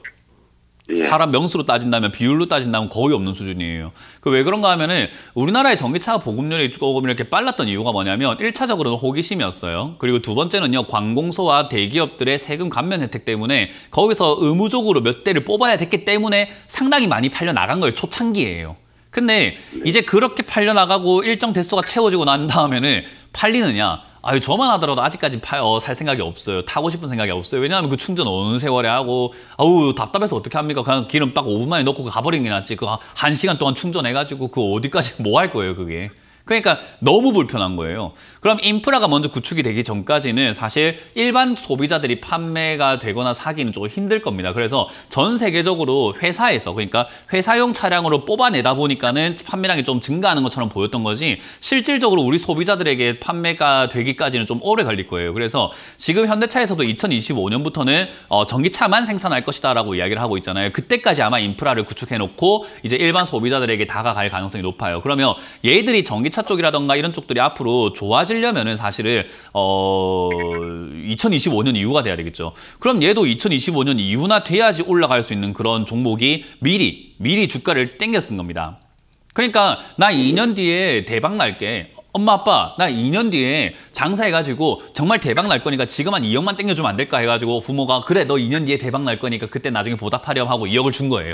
예. 사람 명수로 따진다면 비율로 따진다면 거의 없는 수준이에요. 그 왜 그런가 하면은 우리나라의 전기차 보급률이 조금 이렇게 빨랐던 이유가 뭐냐면 일차적으로는 호기심이었어요. 그리고 두 번째는요 관공서와 대기업들의 세금 감면 혜택 때문에 거기서 의무적으로 몇 대를 뽑아야 됐기 때문에 상당히 많이 팔려 나간 거예요. 초창기에요 근데 네. 이제 그렇게 팔려 나가고 일정 대수가 채워지고 난 다음에는 팔리느냐? 아유 저만 하더라도 아직까지 팔, 어, 살 생각이 없어요. 타고 싶은 생각이 없어요. 왜냐하면 그 충전 어느 세월에 하고 아우 답답해서 어떻게 합니까? 그냥 기름 딱 5분 만에 넣고 가버리는 게 낫지. 그 한 시간 동안 충전해가지고 그 어디까지 뭐 할 거예요 그게. 그러니까 너무 불편한 거예요. 그럼 인프라가 먼저 구축이 되기 전까지는 사실 일반 소비자들이 판매가 되거나 사기는 조금 힘들 겁니다. 그래서 전 세계적으로 회사에서 그러니까 회사용 차량으로 뽑아내다 보니까는 판매량이 좀 증가하는 것처럼 보였던 거지 실질적으로 우리 소비자들에게 판매가 되기까지는 좀 오래 걸릴 거예요. 그래서 지금 현대차에서도 2025년부터는 어, 전기차만 생산할 것이다 라고 이야기를 하고 있잖아요. 그때까지 아마 인프라를 구축해놓고 이제 일반 소비자들에게 다가갈 가능성이 높아요. 그러면 얘들이 전기 1차 쪽이라던가 이런 쪽들이 앞으로 좋아지려면은 사실은 어 2025년 이후가 돼야 되겠죠. 그럼 얘도 2025년 이후나 돼야지 올라갈 수 있는 그런 종목이 미리 미리 주가를 땡겼은 겁니다. 그러니까 나 2년 뒤에 대박 날게. 엄마 아빠 나 2년 뒤에 장사해가지고 정말 대박 날 거니까 지금 한 2억만 땡겨주면 안 될까 해가지고 부모가 그래 너 2년 뒤에 대박 날 거니까 그때 나중에 보답하렴 하고 2억을 준 거예요.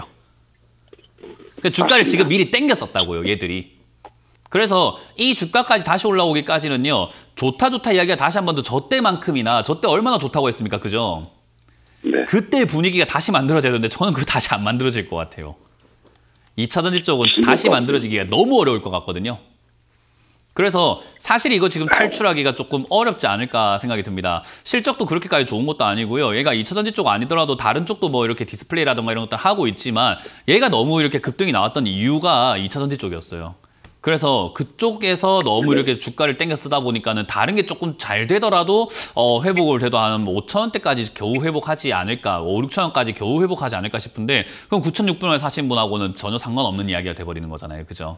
그러니까 주가를 지금 미리 땡겼었다고요 얘들이. 그래서 이 주가까지 다시 올라오기까지는요. 좋다 좋다 이야기가 다시 한 번 더 저때만큼이나 저때 얼마나 좋다고 했습니까? 그죠? 네. 그때 분위기가 다시 만들어져야 되는데 저는 그거 다시 안 만들어질 것 같아요. 2차 전지 쪽은 다시 만들어지기가 너무 어려울 것 같거든요. 그래서 사실 이거 지금 탈출하기가 조금 어렵지 않을까 생각이 듭니다. 실적도 그렇게까지 좋은 것도 아니고요. 얘가 2차 전지 쪽 아니더라도 다른 쪽도 뭐 이렇게 디스플레이라든가 이런 것들 하고 있지만 얘가 너무 이렇게 급등이 나왔던 이유가 2차 전지 쪽이었어요. 그래서 그쪽에서 너무 이렇게 주가를 땡겨 쓰다 보니까는 다른 게 조금 잘 되더라도 어, 회복을 돼도 한 5천 뭐 원대까지 겨우 회복하지 않을까, 5, 뭐 6천 원까지 겨우 회복하지 않을까 싶은데 그럼 9,600 원에 사신 분하고는 전혀 상관없는 이야기가 돼버리는 거잖아요, 그죠?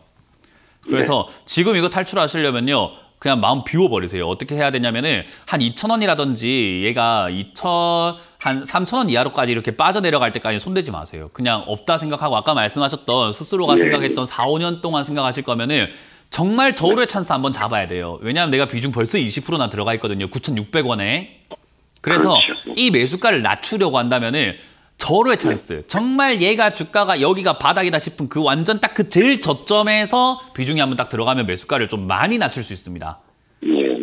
그래서 네. 지금 이거 탈출하시려면요. 그냥 마음 비워버리세요. 어떻게 해야 되냐면은 한 2천 원이라든지 얘가 2천 한 3천원 이하로까지 이렇게 빠져내려갈 때까지 손대지 마세요. 그냥 없다 생각하고 아까 말씀하셨던 스스로가 네. 생각했던 4, 5년 동안 생각하실 거면은 정말 저울의 네. 찬스 한번 잡아야 돼요. 왜냐하면 내가 비중 벌써 20%나 들어가 있거든요. 9,600원에. 그래서 그렇죠. 이 매수가를 낮추려고 한다면은 저호의 찬스. 네. 정말 얘가 주가가 여기가 바닥이다 싶은 그 완전 딱 그 제일 저점에서 비중이 한번 딱 들어가면 매수가를 좀 많이 낮출 수 있습니다.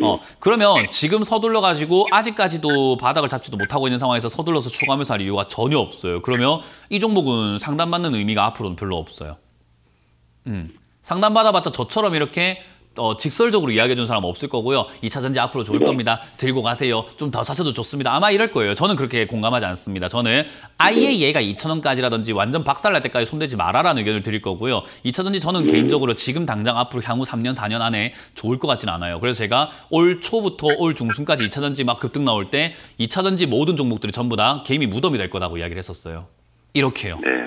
예. 어, 그러면 네. 지금 서둘러 가지고 아직까지도 바닥을 잡지도 못하고 있는 상황에서 서둘러서 추가 매수 할 이유가 전혀 없어요. 그러면 이 종목은 상담받는 의미가 앞으로는 별로 없어요. 음. 상담받아봤자 저처럼 이렇게 어, 직설적으로 이야기해 준 사람 없을 거고요. 2차 전지 앞으로 좋을 네. 겁니다. 들고 가세요. 좀 더 사셔도 좋습니다. 아마 이럴 거예요. 저는 그렇게 공감하지 않습니다. 저는 아예 얘가 2천원까지라든지 완전 박살날 때까지 손대지 마라라는 의견을 드릴 거고요. 2차 전지 저는 네. 개인적으로 지금 당장 앞으로 향후 3년, 4년 안에 좋을 것 같진 않아요. 그래서 제가 올 초부터 올 중순까지 2차 전지 막 급등 나올 때 2차 전지 모든 종목들이 전부 다개임이 무덤이 될 거라고 이야기를 했었어요. 이렇게요. 네.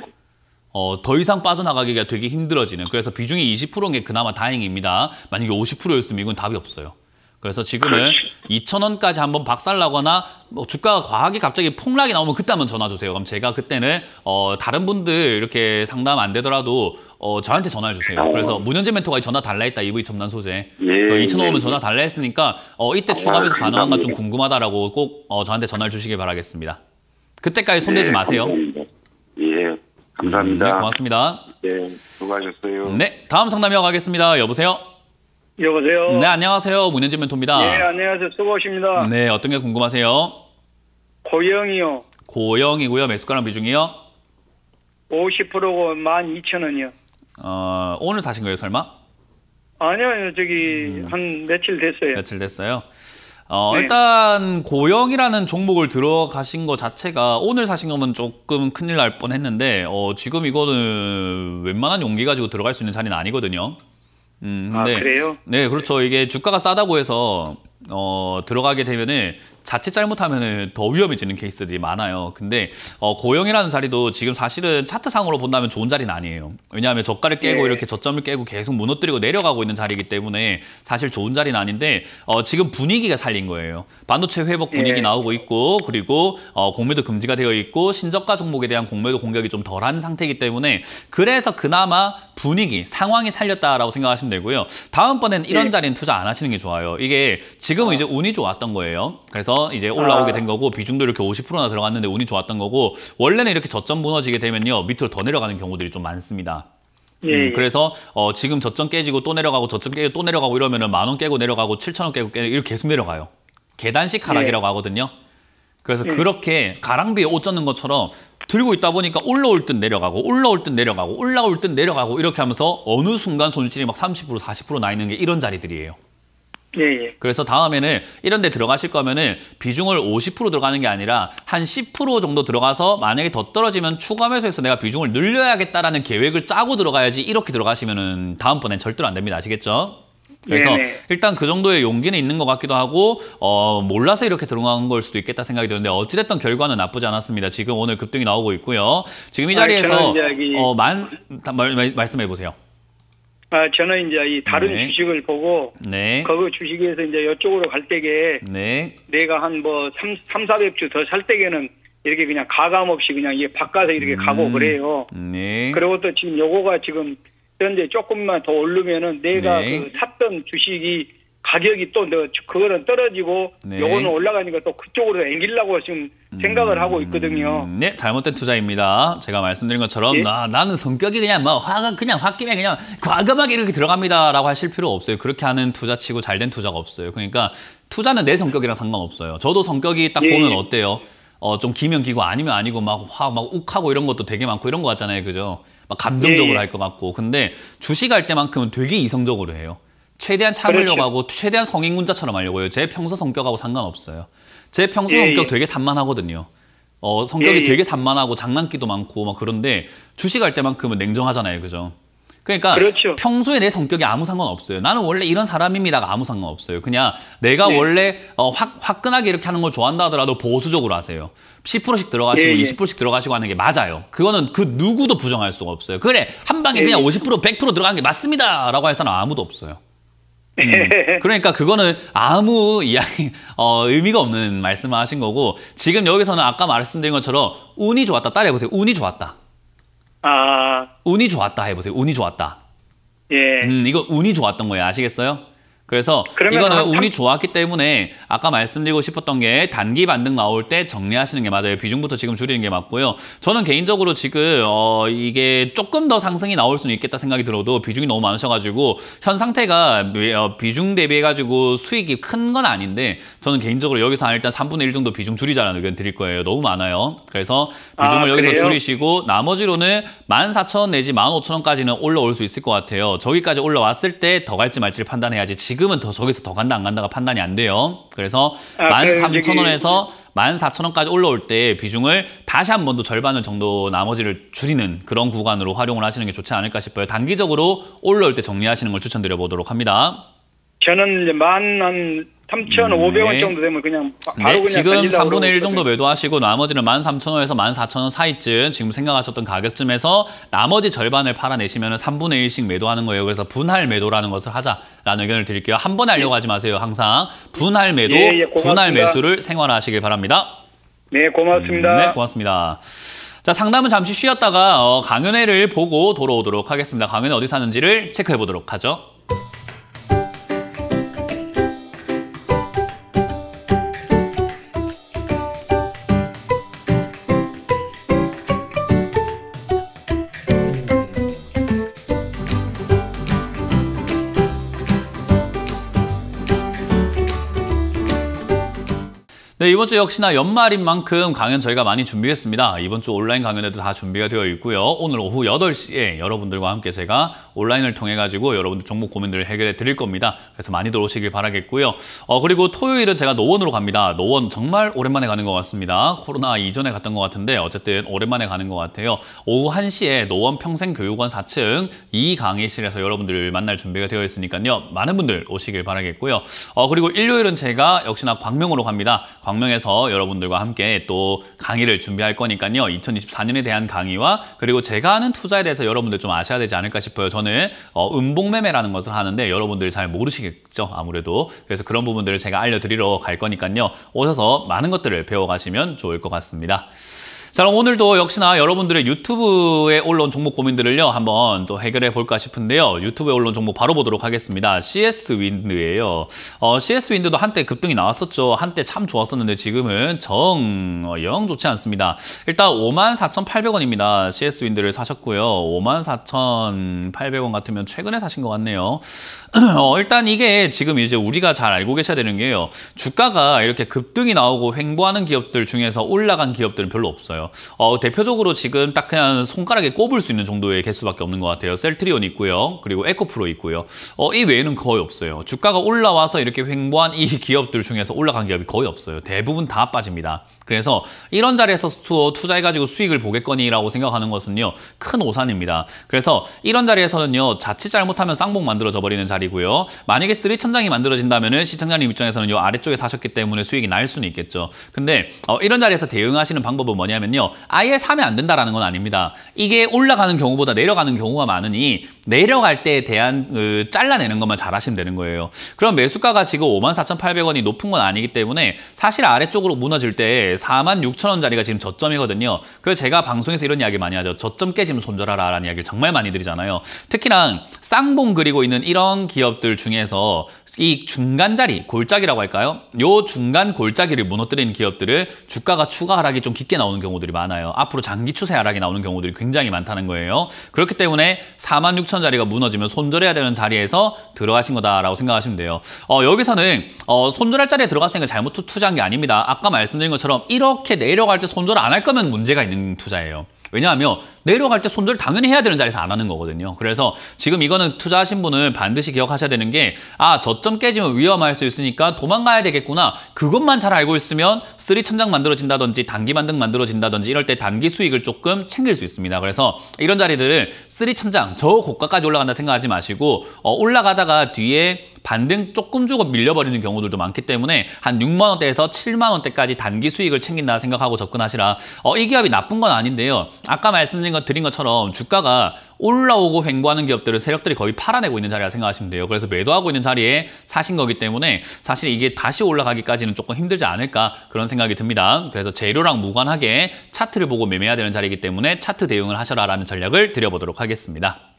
어, 더 이상 빠져나가기가 되게 힘들어지는 그래서 비중이 20%인 게 그나마 다행입니다. 만약에 50%였으면 이건 답이 없어요. 그래서 지금은 2천원까지 한번 박살나거나 뭐 주가가 과하게 갑자기 폭락이 나오면 그때 한번 전화 주세요. 그럼 제가 그때는 어, 다른 분들 이렇게 상담 안 되더라도 어, 저한테 전화 주세요. 어. 그래서 문현재 멘토가 전화 달라 했다. EV 첨단 소재. 예, 2천원오면 그 예, 예. 전화 달라 했으니까 어, 이때 아, 추가하면서 가능한가 좀 궁금하다라고 꼭 어, 저한테 전화를 주시길 바라겠습니다. 그때까지 손대지 네, 마세요. 감사합니다. 네, 고맙습니다. 네, 수고하셨어요. 네, 다음 상담이어 가겠습니다. 여보세요? 여보세요? 네, 안녕하세요. 문현진 멘토입니다. 네, 안녕하세요. 수고하십니다. 네, 어떤 게 궁금하세요? 고형이요. 고형이고요. 매수가랑 비중이요? 50%고 12,000원이요. 어, 오늘 사신 거예요, 설마? 아니요, 저기 음. 한 며칠 됐어요. 며칠 됐어요. 어, 네. 일단 고영이라는 종목을 들어가신 거 자체가 오늘 사신 거면 조금 큰일 날 뻔했는데 어, 지금 이거는 웬만한 용기 가지고 들어갈 수 있는 자리는 아니거든요. 음, 아, 근데, 그래요? 네 그렇죠. 이게 주가가 싸다고 해서 어, 들어가게 되면은 자칫 잘못하면 더 위험해지는 케이스들이 많아요. 근데 어, 고영이라는 자리도 지금 사실은 차트상으로 본다면 좋은 자리는 아니에요. 왜냐하면 저가를 깨고 네. 이렇게 저점을 깨고 계속 무너뜨리고 내려가고 있는 자리이기 때문에 사실 좋은 자리는 아닌데 어, 지금 분위기가 살린 거예요. 반도체 회복 예. 분위기 네. 나오고 있고 그리고 어, 공매도 금지가 되어 있고 신저가 종목에 대한 공매도 공격이 좀 덜한 상태이기 때문에 그래서 그나마 분위기, 상황이 살렸다라고 생각하시면 되고요. 다음번엔 이런 네. 자리는 투자 안 하시는 게 좋아요. 이게 지금은 아. 이제 운이 좋았던 거예요. 그래서 이제 아. 올라오게 된 거고 비중도 이렇게 50%나 들어갔는데 운이 좋았던 거고 원래는 이렇게 저점 무너지게 되면요. 밑으로 더 내려가는 경우들이 좀 많습니다. 음, 예, 예. 그래서 어, 지금 저점 깨지고 또 내려가고 저점 깨고 또 내려가고 이러면은 만원 깨고 내려가고 칠천 원 깨고 깨고 이렇게 계속 내려가요. 계단식 하락이라고 예. 하거든요. 그래서 네. 그렇게 가랑비에 옷 젖는 것처럼 들고 있다 보니까 올라올 듯 내려가고 올라올 듯 내려가고 올라올 듯 내려가고 이렇게 하면서 어느 순간 손실이 막 30% 40%나 있는 게 이런 자리들이에요. 예, 예. 그래서 다음에는 이런 데 들어가실 거면은 비중을 50% 들어가는 게 아니라 한 10% 정도 들어가서 만약에 더 떨어지면 추가 매수해서 내가 비중을 늘려야겠다라는 계획을 짜고 들어가야지 이렇게 들어가시면은 다음번엔 절대로 안 됩니다. 아시겠죠? 그래서 네네. 일단 그 정도의 용기는 있는 것 같기도 하고 어, 몰라서 이렇게 들어간 걸 수도 있겠다 생각이 드는데 어찌됐든 결과는 나쁘지 않았습니다. 지금 오늘 급등이 나오고 있고요. 지금 이 아, 자리에서 어, 만, 말, 말, 말씀해 보세요. 아, 저는 이제 이 다른 네. 주식을 보고 네. 거기 주식에서 이제 이쪽으로 갈 때게 네. 내가 한뭐삼 사백 주더 살 때에는 이렇게 그냥 가감 없이 그냥 이게 바꿔서 이렇게 음. 가고 그래요. 네. 그리고 또 지금 요거가 지금 그런데 조금만 더 오르면은 내가 네. 그 샀던 주식이 가격이 또 그거는 떨어지고 네. 요거는 올라가니까 또 그쪽으로 앵기려고 지금 음. 생각을 음, 하고 있거든요. 네, 잘못된 투자입니다. 제가 말씀드린 것처럼 예? 아, 나는 성격이 그냥 뭐 화가 그냥 홧김에 그냥 과감하게 이렇게 들어갑니다라고 하실 필요 없어요. 그렇게 하는 투자치고 잘된 투자가 없어요. 그러니까 투자는 내 성격이랑 상관없어요. 저도 성격이 딱 예. 보면 어때요? 어, 좀 기면 기고 아니면 아니고 막 화막 막 욱하고 이런 것도 되게 많고 이런 거 같잖아요. 그죠? 막 감정적으로 예. 예. 할것 같고 근데 주식할 때만큼은 되게 이성적으로 해요. 최대한 참으려고 그렇죠. 하고 최대한 성인군자처럼 하려고 해요. 제 평소 성격하고 상관없어요. 제 평소 예. 예. 성격 되게 산만하거든요. 어, 성격이 예, 되게 산만하고 장난기도 많고 막 그런데 주식할 때만큼은 냉정하잖아요. 그죠? 그러니까 그렇죠. 평소에 내 성격이 아무 상관없어요. 나는 원래 이런 사람입니다가 아무 상관없어요. 그냥 내가 네. 원래 어, 확, 화끈하게 이렇게 하는 걸 좋아한다 하더라도 보수적으로 하세요. 10%씩 들어가시고 네. 20%씩 들어가시고 하는 게 맞아요. 그거는 그 누구도 부정할 수가 없어요. 그래 한 방에 네. 그냥 50% 100% 들어가는 게 맞습니다 라고 할 사람 아무도 없어요. 네. 음, 그러니까 그거는 아무 이야기 어, 의미가 없는 말씀을 하신 거고 지금 여기서는 아까 말씀드린 것처럼 운이 좋았다 따라해보세요. 운이 좋았다. 아 운이 좋았다 해보세요. 운이 좋았다. 예. 음, 이거 운이 좋았던 거예요. 아시겠어요? 그래서 이거는 운이 좋았기 때문에 아까 말씀드리고 싶었던 게 단기 반등 나올 때 정리하시는 게 맞아요. 비중부터 지금 줄이는 게 맞고요. 저는 개인적으로 지금 어 이게 조금 더 상승이 나올 수는 있겠다 생각이 들어도 비중이 너무 많으셔가지고 현 상태가 어, 비중 대비해가지고 수익이 큰 건 아닌데 저는 개인적으로 여기서 일단 3분의 1 정도 비중 줄이자라는 의견 드릴 거예요. 너무 많아요. 그래서 비중을 아, 여기서 줄이시고 나머지로는 14,000원 내지 15,000원까지는 올라올 수 있을 것 같아요. 저기까지 올라왔을 때 더 갈지 말지를 판단해야지 지금 지금은 더 저기서 더 간다 안 간다가 판단이 안 돼요. 그래서 아, 그 만 아, 삼천 원에서 만 사천 원까지 올라올 때 비중을 다시 한 번 더 절반을 정도 나머지를 줄이는 그런 구간으로 활용을 하시는 게 좋지 않을까 싶어요. 단기적으로 올라올 때 정리하시는 걸 추천드려 보도록 합니다. 저는 이제 만한 3,500원 네. 정도 되면 그냥 바로 네, 그냥 지금 3분의 1 정도 매도하시고 나머지는 13,000원에서 14,000원 사이쯤 지금 생각하셨던 가격쯤에서 나머지 절반을 팔아내시면 3분의 1씩 매도하는 거예요. 그래서 분할 매도라는 것을 하자라는 의견을 드릴게요. 한 번에 하려고 예. 하지 마세요. 항상 분할 예, 매도, 예, 예, 분할 매수를 생활하시길 바랍니다. 네, 고맙습니다. 음, 네, 고맙습니다. 자, 상담은 잠시 쉬었다가 어, 강연회를 보고 돌아오도록 하겠습니다. 강연회 어디 사는지를 체크해 보도록 하죠. 이번 주 역시나 연말인 만큼 강연 저희가 많이 준비했습니다. 이번 주 온라인 강연에도 다 준비가 되어 있고요. 오늘 오후 8시에 여러분들과 함께 제가 온라인을 통해 가지고 여러분들 종목 고민들을 해결해 드릴 겁니다. 그래서 많이들 오시길 바라겠고요. 어, 그리고 토요일은 제가 노원으로 갑니다. 노원 정말 오랜만에 가는 것 같습니다. 코로나 이전에 갔던 것 같은데 어쨌든 오랜만에 가는 것 같아요. 오후 1시에 노원 평생교육원 4층 이 강의실에서 여러분들을 만날 준비가 되어 있으니까요. 많은 분들 오시길 바라겠고요. 어, 그리고 일요일은 제가 역시나 광명으로 갑니다. 광명 통해서 여러분들과 함께 또 강의를 준비할 거니까요. 2024년에 대한 강의와 그리고 제가 하는 투자에 대해서 여러분들 좀 아셔야 되지 않을까 싶어요. 저는 어, 음봉매매라는 것을 하는데 여러분들이 잘 모르시겠죠. 아무래도. 그래서 그런 부분들을 제가 알려드리러 갈 거니까요. 오셔서 많은 것들을 배워가시면 좋을 것 같습니다. 자 그럼 오늘도 역시나 여러분들의 유튜브에 올라온 종목 고민들을요 한번 또 해결해 볼까 싶은데요 유튜브에 올라온 종목 바로 보도록 하겠습니다 CS 윈드예요 어, CS 윈드도 한때 급등이 나왔었죠 한때 참 좋았었는데 지금은 정영 어, 좋지 않습니다 일단 54,800원입니다 CS 윈드를 사셨고요 54,800원 같으면 최근에 사신 것 같네요 어, 일단 이게 지금 이제 우리가 잘 알고 계셔야 되는 게요 주가가 이렇게 급등이 나오고 횡보하는 기업들 중에서 올라간 기업들은 별로 없어요 있어요. 어, 대표적으로 지금 딱 그냥 손가락에 꼽을 수 있는 정도의 개수밖에 없는 것 같아요. 셀트리온 있고요. 그리고 에코프로 있고요. 어, 이 외에는 거의 없어요. 주가가 올라와서 이렇게 횡보한 이 기업들 중에서 올라간 기업이 거의 없어요. 대부분 다 빠집니다. 그래서 이런 자리에서 투자해가지고 어투 수익을 보겠거니라고 생각하는 것은요. 큰 오산입니다. 그래서 이런 자리에서는요. 자칫 잘못하면 쌍봉 만들어져 버리는 자리고요. 만약에 쓰리 천장이 만들어진다면 은 시청자님 입장에서는요. 아래쪽에 사셨기 때문에 수익이 날 수는 있겠죠. 근데 어, 이런 자리에서 대응하시는 방법은 뭐냐면요. 아예 사면 안 된다라는 건 아닙니다. 이게 올라가는 경우보다 내려가는 경우가 많으니 내려갈 때에 대한 그, 잘라내는 것만 잘하시면 되는 거예요. 그럼 매수가가 지금 54,800원이 높은 건 아니기 때문에 사실 아래쪽으로 무너질 때 4만 6천 원짜리가 지금 저점이거든요. 그래서 제가 방송에서 이런 이야기 많이 하죠. 저점 깨지면 손절하라 라는 이야기를 정말 많이 드리잖아요. 특히나 쌍봉 그리고 있는 이런 기업들 중에서 이 중간 자리, 골짜기라고 할까요? 요 중간 골짜기를 무너뜨리는 기업들을 주가가 추가 하락이 좀 깊게 나오는 경우들이 많아요. 앞으로 장기 추세 하락이 나오는 경우들이 굉장히 많다는 거예요. 그렇기 때문에 46,000자리가 무너지면 손절해야 되는 자리에서 들어가신 거다라고 생각하시면 돼요. 어, 여기서는 어, 손절할 자리에 들어갔으니까 잘못 투자한 게 아닙니다. 아까 말씀드린 것처럼 이렇게 내려갈 때 손절 안 할 거면 문제가 있는 투자예요. 왜냐하면 내려갈 때 손절 당연히 해야 되는 자리에서 안 하는 거거든요. 그래서 지금 이거는 투자하신 분은 반드시 기억하셔야 되는 게 아 저점 깨지면 위험할 수 있으니까 도망가야 되겠구나. 그것만 잘 알고 있으면 쓰리 천장 만들어진다든지 단기 만등 만들어진다든지 이럴 때 단기 수익을 조금 챙길 수 있습니다. 그래서 이런 자리들을 쓰리 천장 저 고가까지 올라간다 생각하지 마시고 어, 올라가다가 뒤에 반등 조금 주고 밀려버리는 경우들도 많기 때문에 한 6만 원대에서 7만 원대까지 단기 수익을 챙긴다 생각하고 접근하시라. 어, 이 기업이 나쁜 건 아닌데요. 아까 말씀드린 것 드린 것처럼 주가가 올라오고 횡보하는 기업들을 세력들이 거의 팔아내고 있는 자리라 생각하시면 돼요. 그래서 매도하고 있는 자리에 사신 거기 때문에 사실 이게 다시 올라가기까지는 조금 힘들지 않을까 그런 생각이 듭니다. 그래서 재료랑 무관하게 차트를 보고 매매해야 되는 자리이기 때문에 차트 대응을 하셔라라는 전략을 드려보도록 하겠습니다.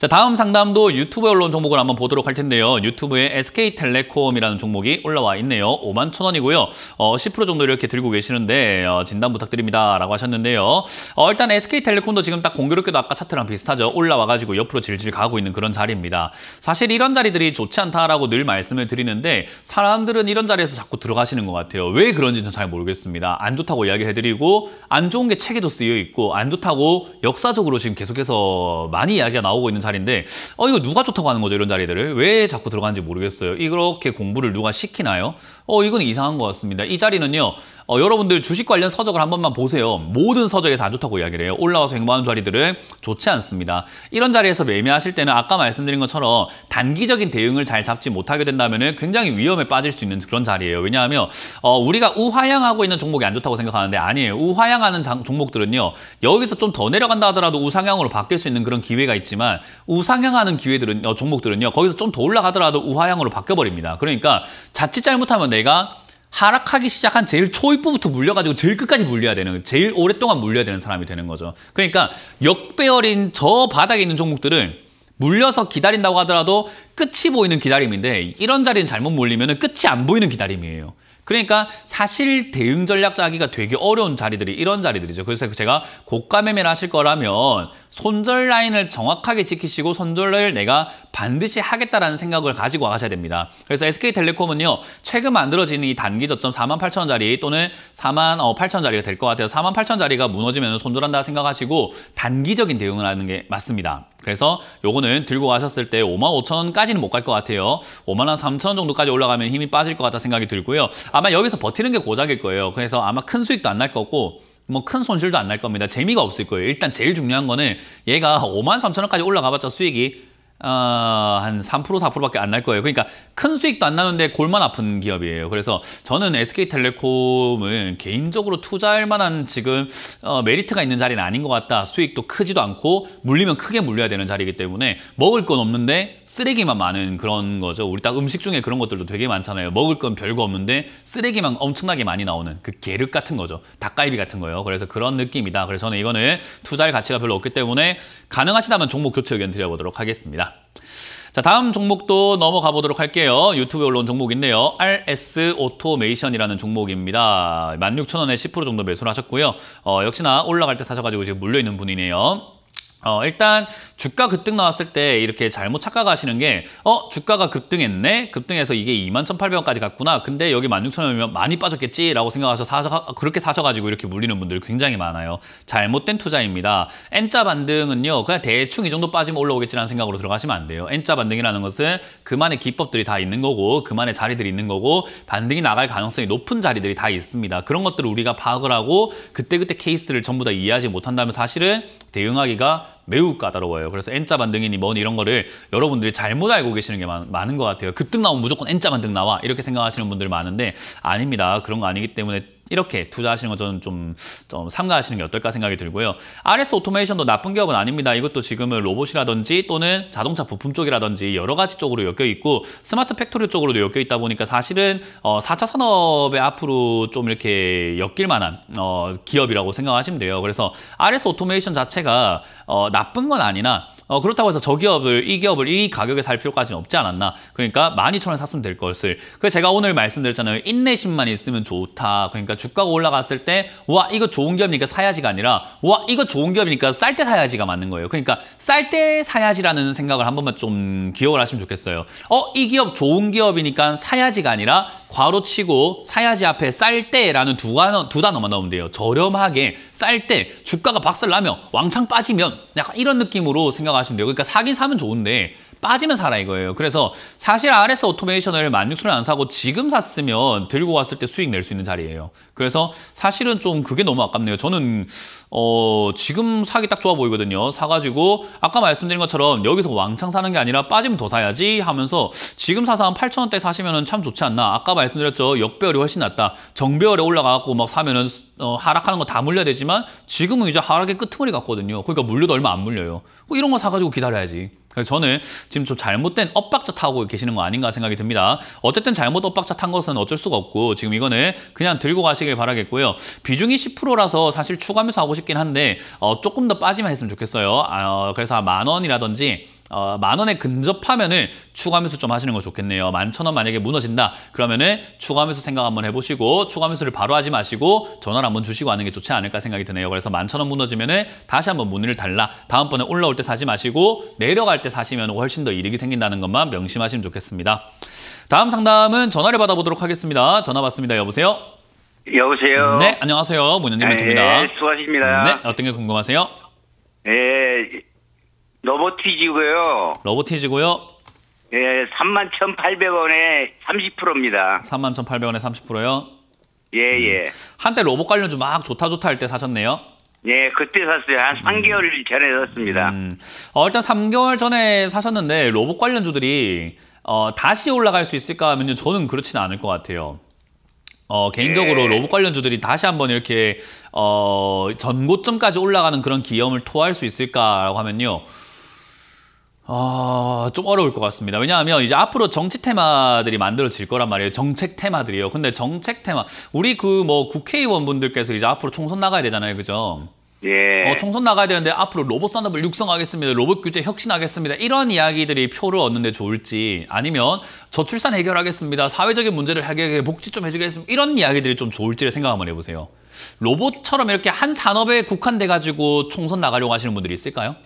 자, 다음 상담도 유튜브 언론 종목을 한번 보도록 할 텐데요. 유튜브에 SK텔레콤이라는 종목이 올라와 있네요. 5만 천 원이고요. 어, 10% 정도 이렇게 들고 계시는데 어, 진단 부탁드립니다. 라고 하셨는데요. 어, 일단 SK텔레콤도 지금 딱 공교롭게도 아까 차트랑 비슷하죠. 올라와가지고 옆으로 질질 가고 있는 그런 자리입니다. 사실 이런 자리들이 좋지 않다라고 늘 말씀을 드리는데 사람들은 이런 자리에서 자꾸 들어가시는 것 같아요. 왜 그런지는 잘 모르겠습니다. 안 좋다고 이야기해드리고 안 좋은 게 책에도 쓰여 있고 안 좋다고 역사적으로 지금 계속해서 많이 이야기가 나오고 있는 자리인데 어 이거 누가 좋다고 하는 거죠 이런 자리들을 왜 자꾸 들어가는지 모르겠어요 이렇게 공부를 누가 시키나요? 어 이건 이상한 것 같습니다. 이 자리는요. 어, 여러분들 주식 관련 서적을 한 번만 보세요. 모든 서적에서 안 좋다고 이야기를 해요. 올라와서 행보하는 자리들은 좋지 않습니다. 이런 자리에서 매매하실 때는 아까 말씀드린 것처럼 단기적인 대응을 잘 잡지 못하게 된다면 굉장히 위험에 빠질 수 있는 그런 자리예요. 왜냐하면 어, 우리가 우하향하고 있는 종목이 안 좋다고 생각하는데 아니에요. 우하향하는 장, 종목들은요. 여기서 좀 더 내려간다 하더라도 우상향으로 바뀔 수 있는 그런 기회가 있지만 우상향하는 기회들은 어, 종목들은요. 거기서 좀 더 올라가더라도 우하향으로 바뀌어버립니다. 그러니까 자칫 잘못하면 내가 하락하기 시작한 제일 초입부부터 물려가지고 제일 끝까지 물려야 되는 제일 오랫동안 물려야 되는 사람이 되는 거죠. 그러니까 역배열인 저 바닥에 있는 종목들은 물려서 기다린다고 하더라도 끝이 보이는 기다림인데 이런 자리는 잘못 몰리면 끝이 안 보이는 기다림이에요. 그러니까 사실 대응 전략 짜기가 되게 어려운 자리들이 이런 자리들이죠. 그래서 제가 고가 매매를 하실 거라면 손절 라인을 정확하게 지키시고 손절을 내가 반드시 하겠다라는 생각을 가지고 가셔야 됩니다. 그래서 SK텔레콤은요. 최근 만들어진이 단기 저점 48,000원짜리 또는 48,000원짜리가 될 것 같아요. 48,000원짜리가 무너지면 손절한다 생각하시고 단기적인 대응을 하는 게 맞습니다. 그래서 요거는 들고 가셨을 때 55,000원까지는 못 갈 것 같아요. 5만 3천원 정도까지 올라가면 힘이 빠질 것 같다 생각이 들고요. 아마 여기서 버티는 게 고작일 거예요. 그래서 아마 큰 수익도 안 날 거고 뭐큰 손실도 안 날 겁니다. 재미가 없을 거예요. 일단 제일 중요한 거는 얘가 5만 3천 원까지 올라가봤자 수익이 어, 한 3%, 4%밖에 안 날 거예요. 그러니까 큰 수익도 안 나는데 골만 아픈 기업이에요. 그래서 저는 SK텔레콤은 개인적으로 투자할 만한 지금 어, 메리트가 있는 자리는 아닌 것 같다. 수익도 크지도 않고 물리면 크게 물려야 되는 자리이기 때문에 먹을 건 없는데 쓰레기만 많은 그런 거죠. 우리 딱 음식 중에 그런 것들도 되게 많잖아요. 먹을 건 별거 없는데 쓰레기만 엄청나게 많이 나오는 그 계륵 같은 거죠. 닭갈비 같은 거요. 그래서 그런 느낌이다. 그래서 저는 이거는 투자할 가치가 별로 없기 때문에 가능하시다면 종목 교체 의견 드려보도록 하겠습니다. 있습니다. 자 다음 종목도 넘어가 보도록 할게요. 유튜브에 올라온 종목인데요. RS 오토메이션이라는 종목입니다. 16,000원에 10% 정도 매수를 하셨고요. 어, 역시나 올라갈 때 사셔가지고 지금 물려있는 분이네요. 어, 일단 주가 급등 나왔을 때 이렇게 잘못 착각하시는 게 어? 주가가 급등했네? 급등해서 이게 21,800원까지 갔구나. 근데 여기 16,000원이면 많이 빠졌겠지라고 생각하셔서 사셔, 그렇게 사셔가지고 이렇게 물리는 분들 굉장히 많아요. 잘못된 투자입니다. N자 반등은요. 그냥 대충 이 정도 빠지면 올라오겠지라는 생각으로 들어가시면 안 돼요. N자 반등이라는 것은 그만의 기법들이 다 있는 거고 그만의 자리들이 있는 거고 반등이 나갈 가능성이 높은 자리들이 다 있습니다. 그런 것들을 우리가 파악을 하고 그때그때 케이스를 전부 다 이해하지 못한다면 사실은 대응하기가 매우 까다로워요. 그래서 N자 반등이니 뭐니 이런 거를 여러분들이 잘못 알고 계시는 게 많, 은것 같아요. 급등 나오면 무조건 N자 반등 나와 이렇게 생각하시는 분들 많은데 아닙니다. 그런 거 아니기 때문에 이렇게 투자하시는 건 저는 좀, 좀 삼가하시는 게 어떨까 생각이 들고요. RS 오토메이션도 나쁜 기업은 아닙니다. 이것도 지금은 로봇이라든지 또는 자동차 부품 쪽이라든지 여러 가지 쪽으로 엮여 있고 스마트 팩토리 쪽으로도 엮여 있다 보니까 사실은 어, 4차 산업에 앞으로 좀 이렇게 엮일 만한 어, 기업이라고 생각하시면 돼요. 그래서 RS 오토메이션 자체가 어, 나쁜 건 아니나 어, 그렇다고 해서 저 기업을 이 기업을 이 가격에 살 필요까지는 없지 않았나 그러니까 12,000원에 샀으면 될 것을 그 제가 오늘 말씀드렸잖아요 인내심만 있으면 좋다 그러니까 주가가 올라갔을 때와 이거 좋은 기업이니까 사야지가 아니라 와 이거 좋은 기업이니까 쌀 때 사야지가 맞는 거예요 그러니까 쌀 때 사야지라는 생각을 한 번만 좀 기억을 하시면 좋겠어요 어 이 기업 좋은 기업이니까 사야지가 아니라 과로 치고 사야지 앞에 쌀 때라는 두, 단어, 두 단어만 넣으면 돼요. 저렴하게 쌀 때 주가가 박살나면 왕창 빠지면 약간 이런 느낌으로 생각하시면 돼요. 그러니까 사긴 사면 좋은데 빠지면 사라 이거예요. 그래서 사실 RS 오토메이션을 16,000원 안 사고 지금 샀으면 들고 왔을 때 수익 낼 수 있는 자리예요. 그래서 사실은 좀 그게 너무 아깝네요. 저는 어 지금 사기 딱 좋아 보이거든요. 사가지고 아까 말씀드린 것처럼 여기서 왕창 사는 게 아니라 빠지면 더 사야지 하면서 지금 사서 한 8,000원대 사시면 참 좋지 않나. 아까 말씀드렸죠. 역별이 훨씬 낫다. 정별에 올라가고 막 사면은 어, 하락하는 거 다 물려야 되지만 지금은 이제 하락의 끄트머리 같거든요. 그러니까 물려도 얼마 안 물려요. 뭐 이런 거 사가지고 기다려야지. 그래서 저는 지금 좀 잘못된 엇박자 타고 계시는 거 아닌가 생각이 듭니다. 어쨌든 잘못 엇박자 탄 것은 어쩔 수가 없고 지금 이거는 그냥 들고 가시길 바라겠고요. 비중이 10%라서 사실 추가하면서 하고 싶긴 한데 어, 조금 더 빠지면 했으면 좋겠어요. 아, 어, 그래서 만 원이라든지 어, 만 원에 근접하면은 추가하수좀 하시는 거 좋겠네요. 만 천 원 만약에 무너진다 그러면은 추가하수 생각 한번 해보시고 추가하수를 바로 하지 마시고 전화를 한번 주시고 하는 게 좋지 않을까 생각이 드네요. 그래서 만 천 원 무너지면은 다시 한번 문의를 달라. 다음번에 올라올 때 사지 마시고 내려갈 때 사시면 훨씬 더 이득이 생긴다는 것만 명심하시면 좋겠습니다. 다음 상담은 전화를 받아보도록 하겠습니다. 전화 받습니다. 여보세요. 여보세요. 네, 안녕하세요. 문현진 네, 멘트입니다. 네, 수고하십니다. 네, 어떤 게 궁금하세요? 네, 로버티지고요 러버티지고요. 예, 3 1,800원에 30%입니다. 3 1,800원에 30%요? 예, 음. 예. 한때 로봇 관련주 막 좋다 좋다 할 때 사셨네요? 예, 그때 샀어요. 한 3개월 전에 샀습니다. 음. 어, 일단 3개월 전에 사셨는데 로봇 관련주들이 어, 다시 올라갈 수 있을까 하면요. 저는 그렇지는 않을 것 같아요. 어, 개인적으로 예. 로봇 관련주들이 다시 한번 이렇게 어, 전고점까지 올라가는 그런 기염을 토할 수 있을까라고 하면요. 어, 좀 어려울 것 같습니다. 왜냐하면 이제 앞으로 정치 테마들이 만들어질 거란 말이에요. 정책 테마들이요. 근데 정책 테마, 우리 그 뭐 국회의원분들께서 이제 앞으로 총선 나가야 되잖아요. 그죠? 예. 어, 총선 나가야 되는데 앞으로 로봇 산업을 육성하겠습니다. 로봇 규제 혁신하겠습니다. 이런 이야기들이 표를 얻는데 좋을지 아니면 저출산 해결하겠습니다. 사회적인 문제를 해결해 복지 좀 해주겠습니다. 이런 이야기들이 좀 좋을지를 생각 한번 해보세요. 로봇처럼 이렇게 한 산업에 국한돼 가지고 총선 나가려고 하시는 분들이 있을까요?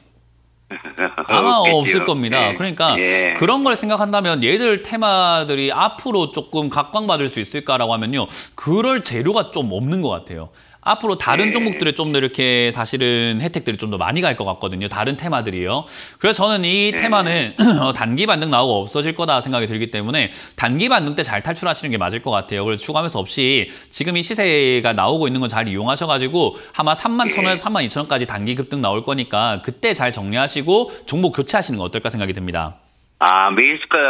아마 없겠죠. 없을 겁니다. 예. 그러니까 예. 그런 걸 생각한다면 얘들 테마들이 앞으로 조금 각광받을 수 있을까라고 하면요. 그럴 재료가 좀 없는 것 같아요. 앞으로 다른 네. 종목들에 좀 더 이렇게 사실은 혜택들이 좀 더 많이 갈 것 같거든요. 다른 테마들이요. 그래서 저는 이 네. 테마는 단기 반등 나오고 없어질 거다 생각이 들기 때문에 단기 반등 때 잘 탈출하시는 게 맞을 것 같아요. 그래서 추가하면서 없이 지금 이 시세가 나오고 있는 건 잘 이용하셔가지고 아마 3만 천 원에서 3만 2천 원까지 단기 급등 나올 거니까 그때 잘 정리하시고 종목 교체하시는 거 어떨까 생각이 듭니다. 아, 매일 수까지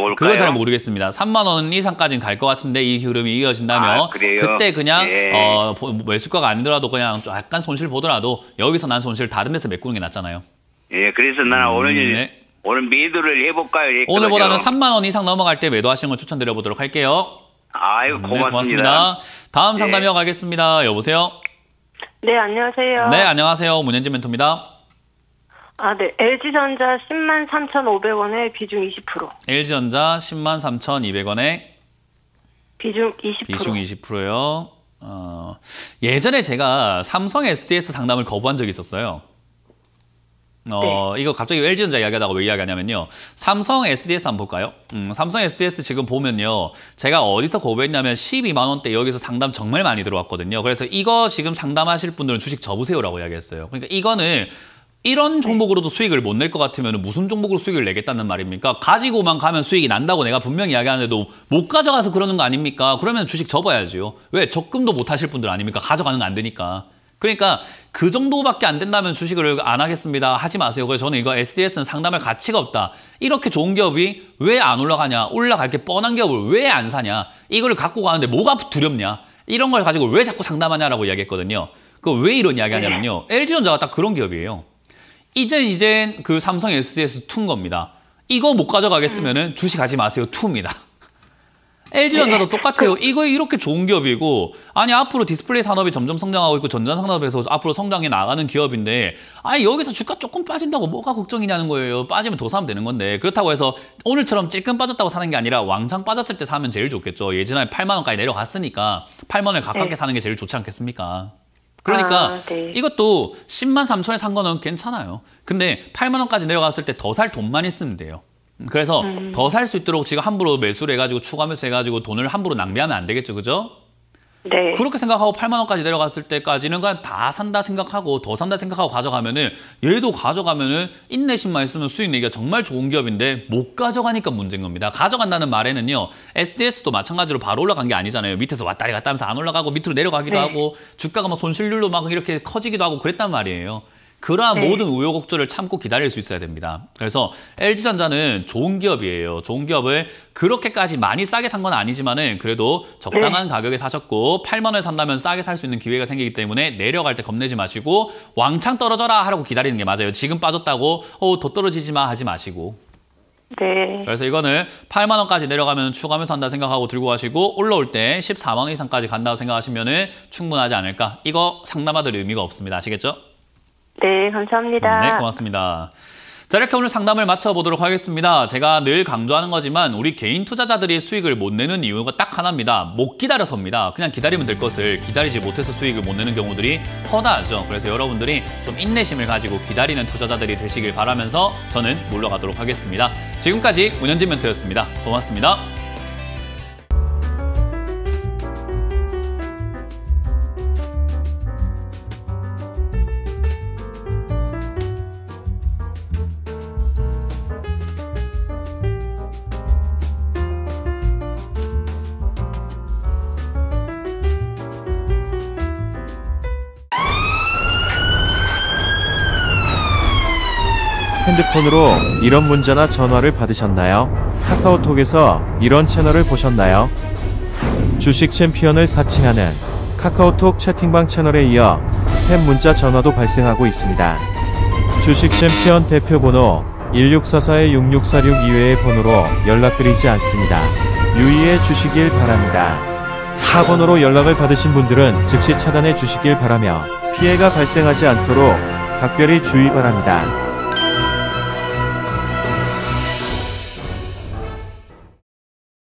올까요? 그건 잘 모르겠습니다. 3만 원 이상까지는 갈 것 같은데 이 흐름이 이어진다면 아, 그때 그냥 예. 어, 매수가가 아니더라도 그냥 약간 손실 보더라도 여기서 난 손실 다른 데서 메꾸는 게 낫잖아요. 예, 그래서 나는 음, 오늘 네. 오늘 매도를 해볼까요? 했거든요. 오늘보다는 3만 원 이상 넘어갈 때 매도하시는 걸 추천드려 보도록 할게요. 아유, 고맙습니다. 음, 네, 고맙습니다. 다음 예. 상담이어 네. 가겠습니다. 여보세요? 네, 안녕하세요. 네, 안녕하세요. 문현진 멘토입니다. 아, 네. LG전자 10만 3,500원에 비중 20%. LG전자 10만 3,200원에 비중 20%. 비중 20%요. 어, 예전에 제가 삼성 SDS 상담을 거부한 적이 있었어요. 어, 네. 이거 갑자기 LG전자 이야기하다가 왜 이야기하냐면요. 삼성 SDS 한번 볼까요? 음, 삼성 SDS 지금 보면요. 제가 어디서 거부했냐면 12만 원대 여기서 상담 정말 많이 들어왔거든요. 그래서 이거 지금 상담하실 분들은 주식 접으세요라고 이야기했어요. 그러니까 이거는 이런 종목으로도 수익을 못 낼 것 같으면 무슨 종목으로 수익을 내겠다는 말입니까? 가지고만 가면 수익이 난다고 내가 분명히 이야기하는데도 못 가져가서 그러는 거 아닙니까? 그러면 주식 접어야죠 왜? 적금도 못 하실 분들 아닙니까? 가져가는 거 안 되니까. 그러니까 그 정도밖에 안 된다면 주식을 안 하겠습니다. 하지 마세요. 그래서 저는 이거 SDS는 상담할 가치가 없다. 이렇게 좋은 기업이 왜 안 올라가냐? 올라갈 게 뻔한 기업을 왜 안 사냐? 이걸 갖고 가는데 뭐가 두렵냐? 이런 걸 가지고 왜 자꾸 상담하냐라고 이야기했거든요. 그 왜 이런 이야기하냐면요. LG전자가 네. 딱 그런 기업이에요. 이제 이젠 그 삼성 SDS 2인 겁니다. 이거 못 가져가겠으면 은 음. 주식 하지 마세요 2입니다. LG전자도 똑같아요. 그 이거 이렇게 좋은 기업이고 아니 앞으로 디스플레이 산업이 점점 성장하고 있고 전자 산업에서 앞으로 성장해 나가는 기업인데 아니 여기서 주가 조금 빠진다고 뭐가 걱정이냐는 거예요. 빠지면 더 사면 되는 건데 그렇다고 해서 오늘처럼 찔끔 빠졌다고 사는 게 아니라 왕창 빠졌을 때 사면 제일 좋겠죠. 예전에 8만 원까지 내려갔으니까 8만 원을 가깝게 네. 사는 게 제일 좋지 않겠습니까? 그러니까 아, 네. 이것도 10만 3천에 산 거는 괜찮아요. 근데 8만 원까지 내려갔을 때 더 살 돈만 있으면 돼요. 음, 그래서 음. 더살 수 있도록 지금 함부로 매수를 해가지고 추가 매수해가지고 돈을 함부로 낭비하면 안 되겠죠, 그죠? 네. 그렇게 생각하고 8만 원까지 내려갔을 때까지는 그냥 다 산다 생각하고 더 산다 생각하고 가져가면은 얘도 가져가면은 인내심만 있으면 수익 내기가 정말 좋은 기업인데 못 가져가니까 문제인 겁니다. 가져간다는 말에는요. SDS도 마찬가지로 바로 올라간 게 아니잖아요. 밑에서 왔다리 갔다 하면서 안 올라가고 밑으로 내려가기도 네. 하고 주가가 막 손실률로 막 이렇게 커지기도 하고 그랬단 말이에요. 그라 네. 모든 우여곡절을 참고 기다릴 수 있어야 됩니다. 그래서 LG전자는 좋은 기업이에요. 좋은 기업을 그렇게까지 많이 싸게 산 건 아니지만은 그래도 적당한 네. 가격에 사셨고 8만 원에 산다면 싸게 살 수 있는 기회가 생기기 때문에 내려갈 때 겁내지 마시고 왕창 떨어져라 하라고 기다리는 게 맞아요. 지금 빠졌다고 어, 더 떨어지지 마 하지 마시고. 네. 그래서 이거는 8만 원까지 내려가면 추가하면서 한다 생각하고 들고 가시고 올라올 때 14만 원 이상까지 간다고 생각하시면 충분하지 않을까. 이거 상담하들 의미가 없습니다. 아시겠죠? 네, 감사합니다. 네, 고맙습니다. 자, 이렇게 오늘 상담을 마쳐보도록 하겠습니다. 제가 늘 강조하는 거지만 우리 개인 투자자들이 수익을 못 내는 이유가 딱 하나입니다. 못 기다려서입니다. 그냥 기다리면 될 것을 기다리지 못해서 수익을 못 내는 경우들이 허다하죠. 그래서 여러분들이 좀 인내심을 가지고 기다리는 투자자들이 되시길 바라면서 저는 물러가도록 하겠습니다. 지금까지 운현진 멘트였습니다 고맙습니다. 핸드폰으로 이런 문자나 전화를 받으셨나요? 카카오톡에서 이런 채널을 보셨나요? 주식 챔피언을 사칭하는 카카오톡 채팅방 채널에 이어 스팸 문자 전화도 발생하고 있습니다. 주식 챔피언 대표 번호 1644-6646 이외의 번호로 연락드리지 않습니다. 유의해 주시길 바랍니다. 타번호로 연락을 받으신 분들은 즉시 차단해 주시길 바라며 피해가 발생하지 않도록 각별히 주의 바랍니다.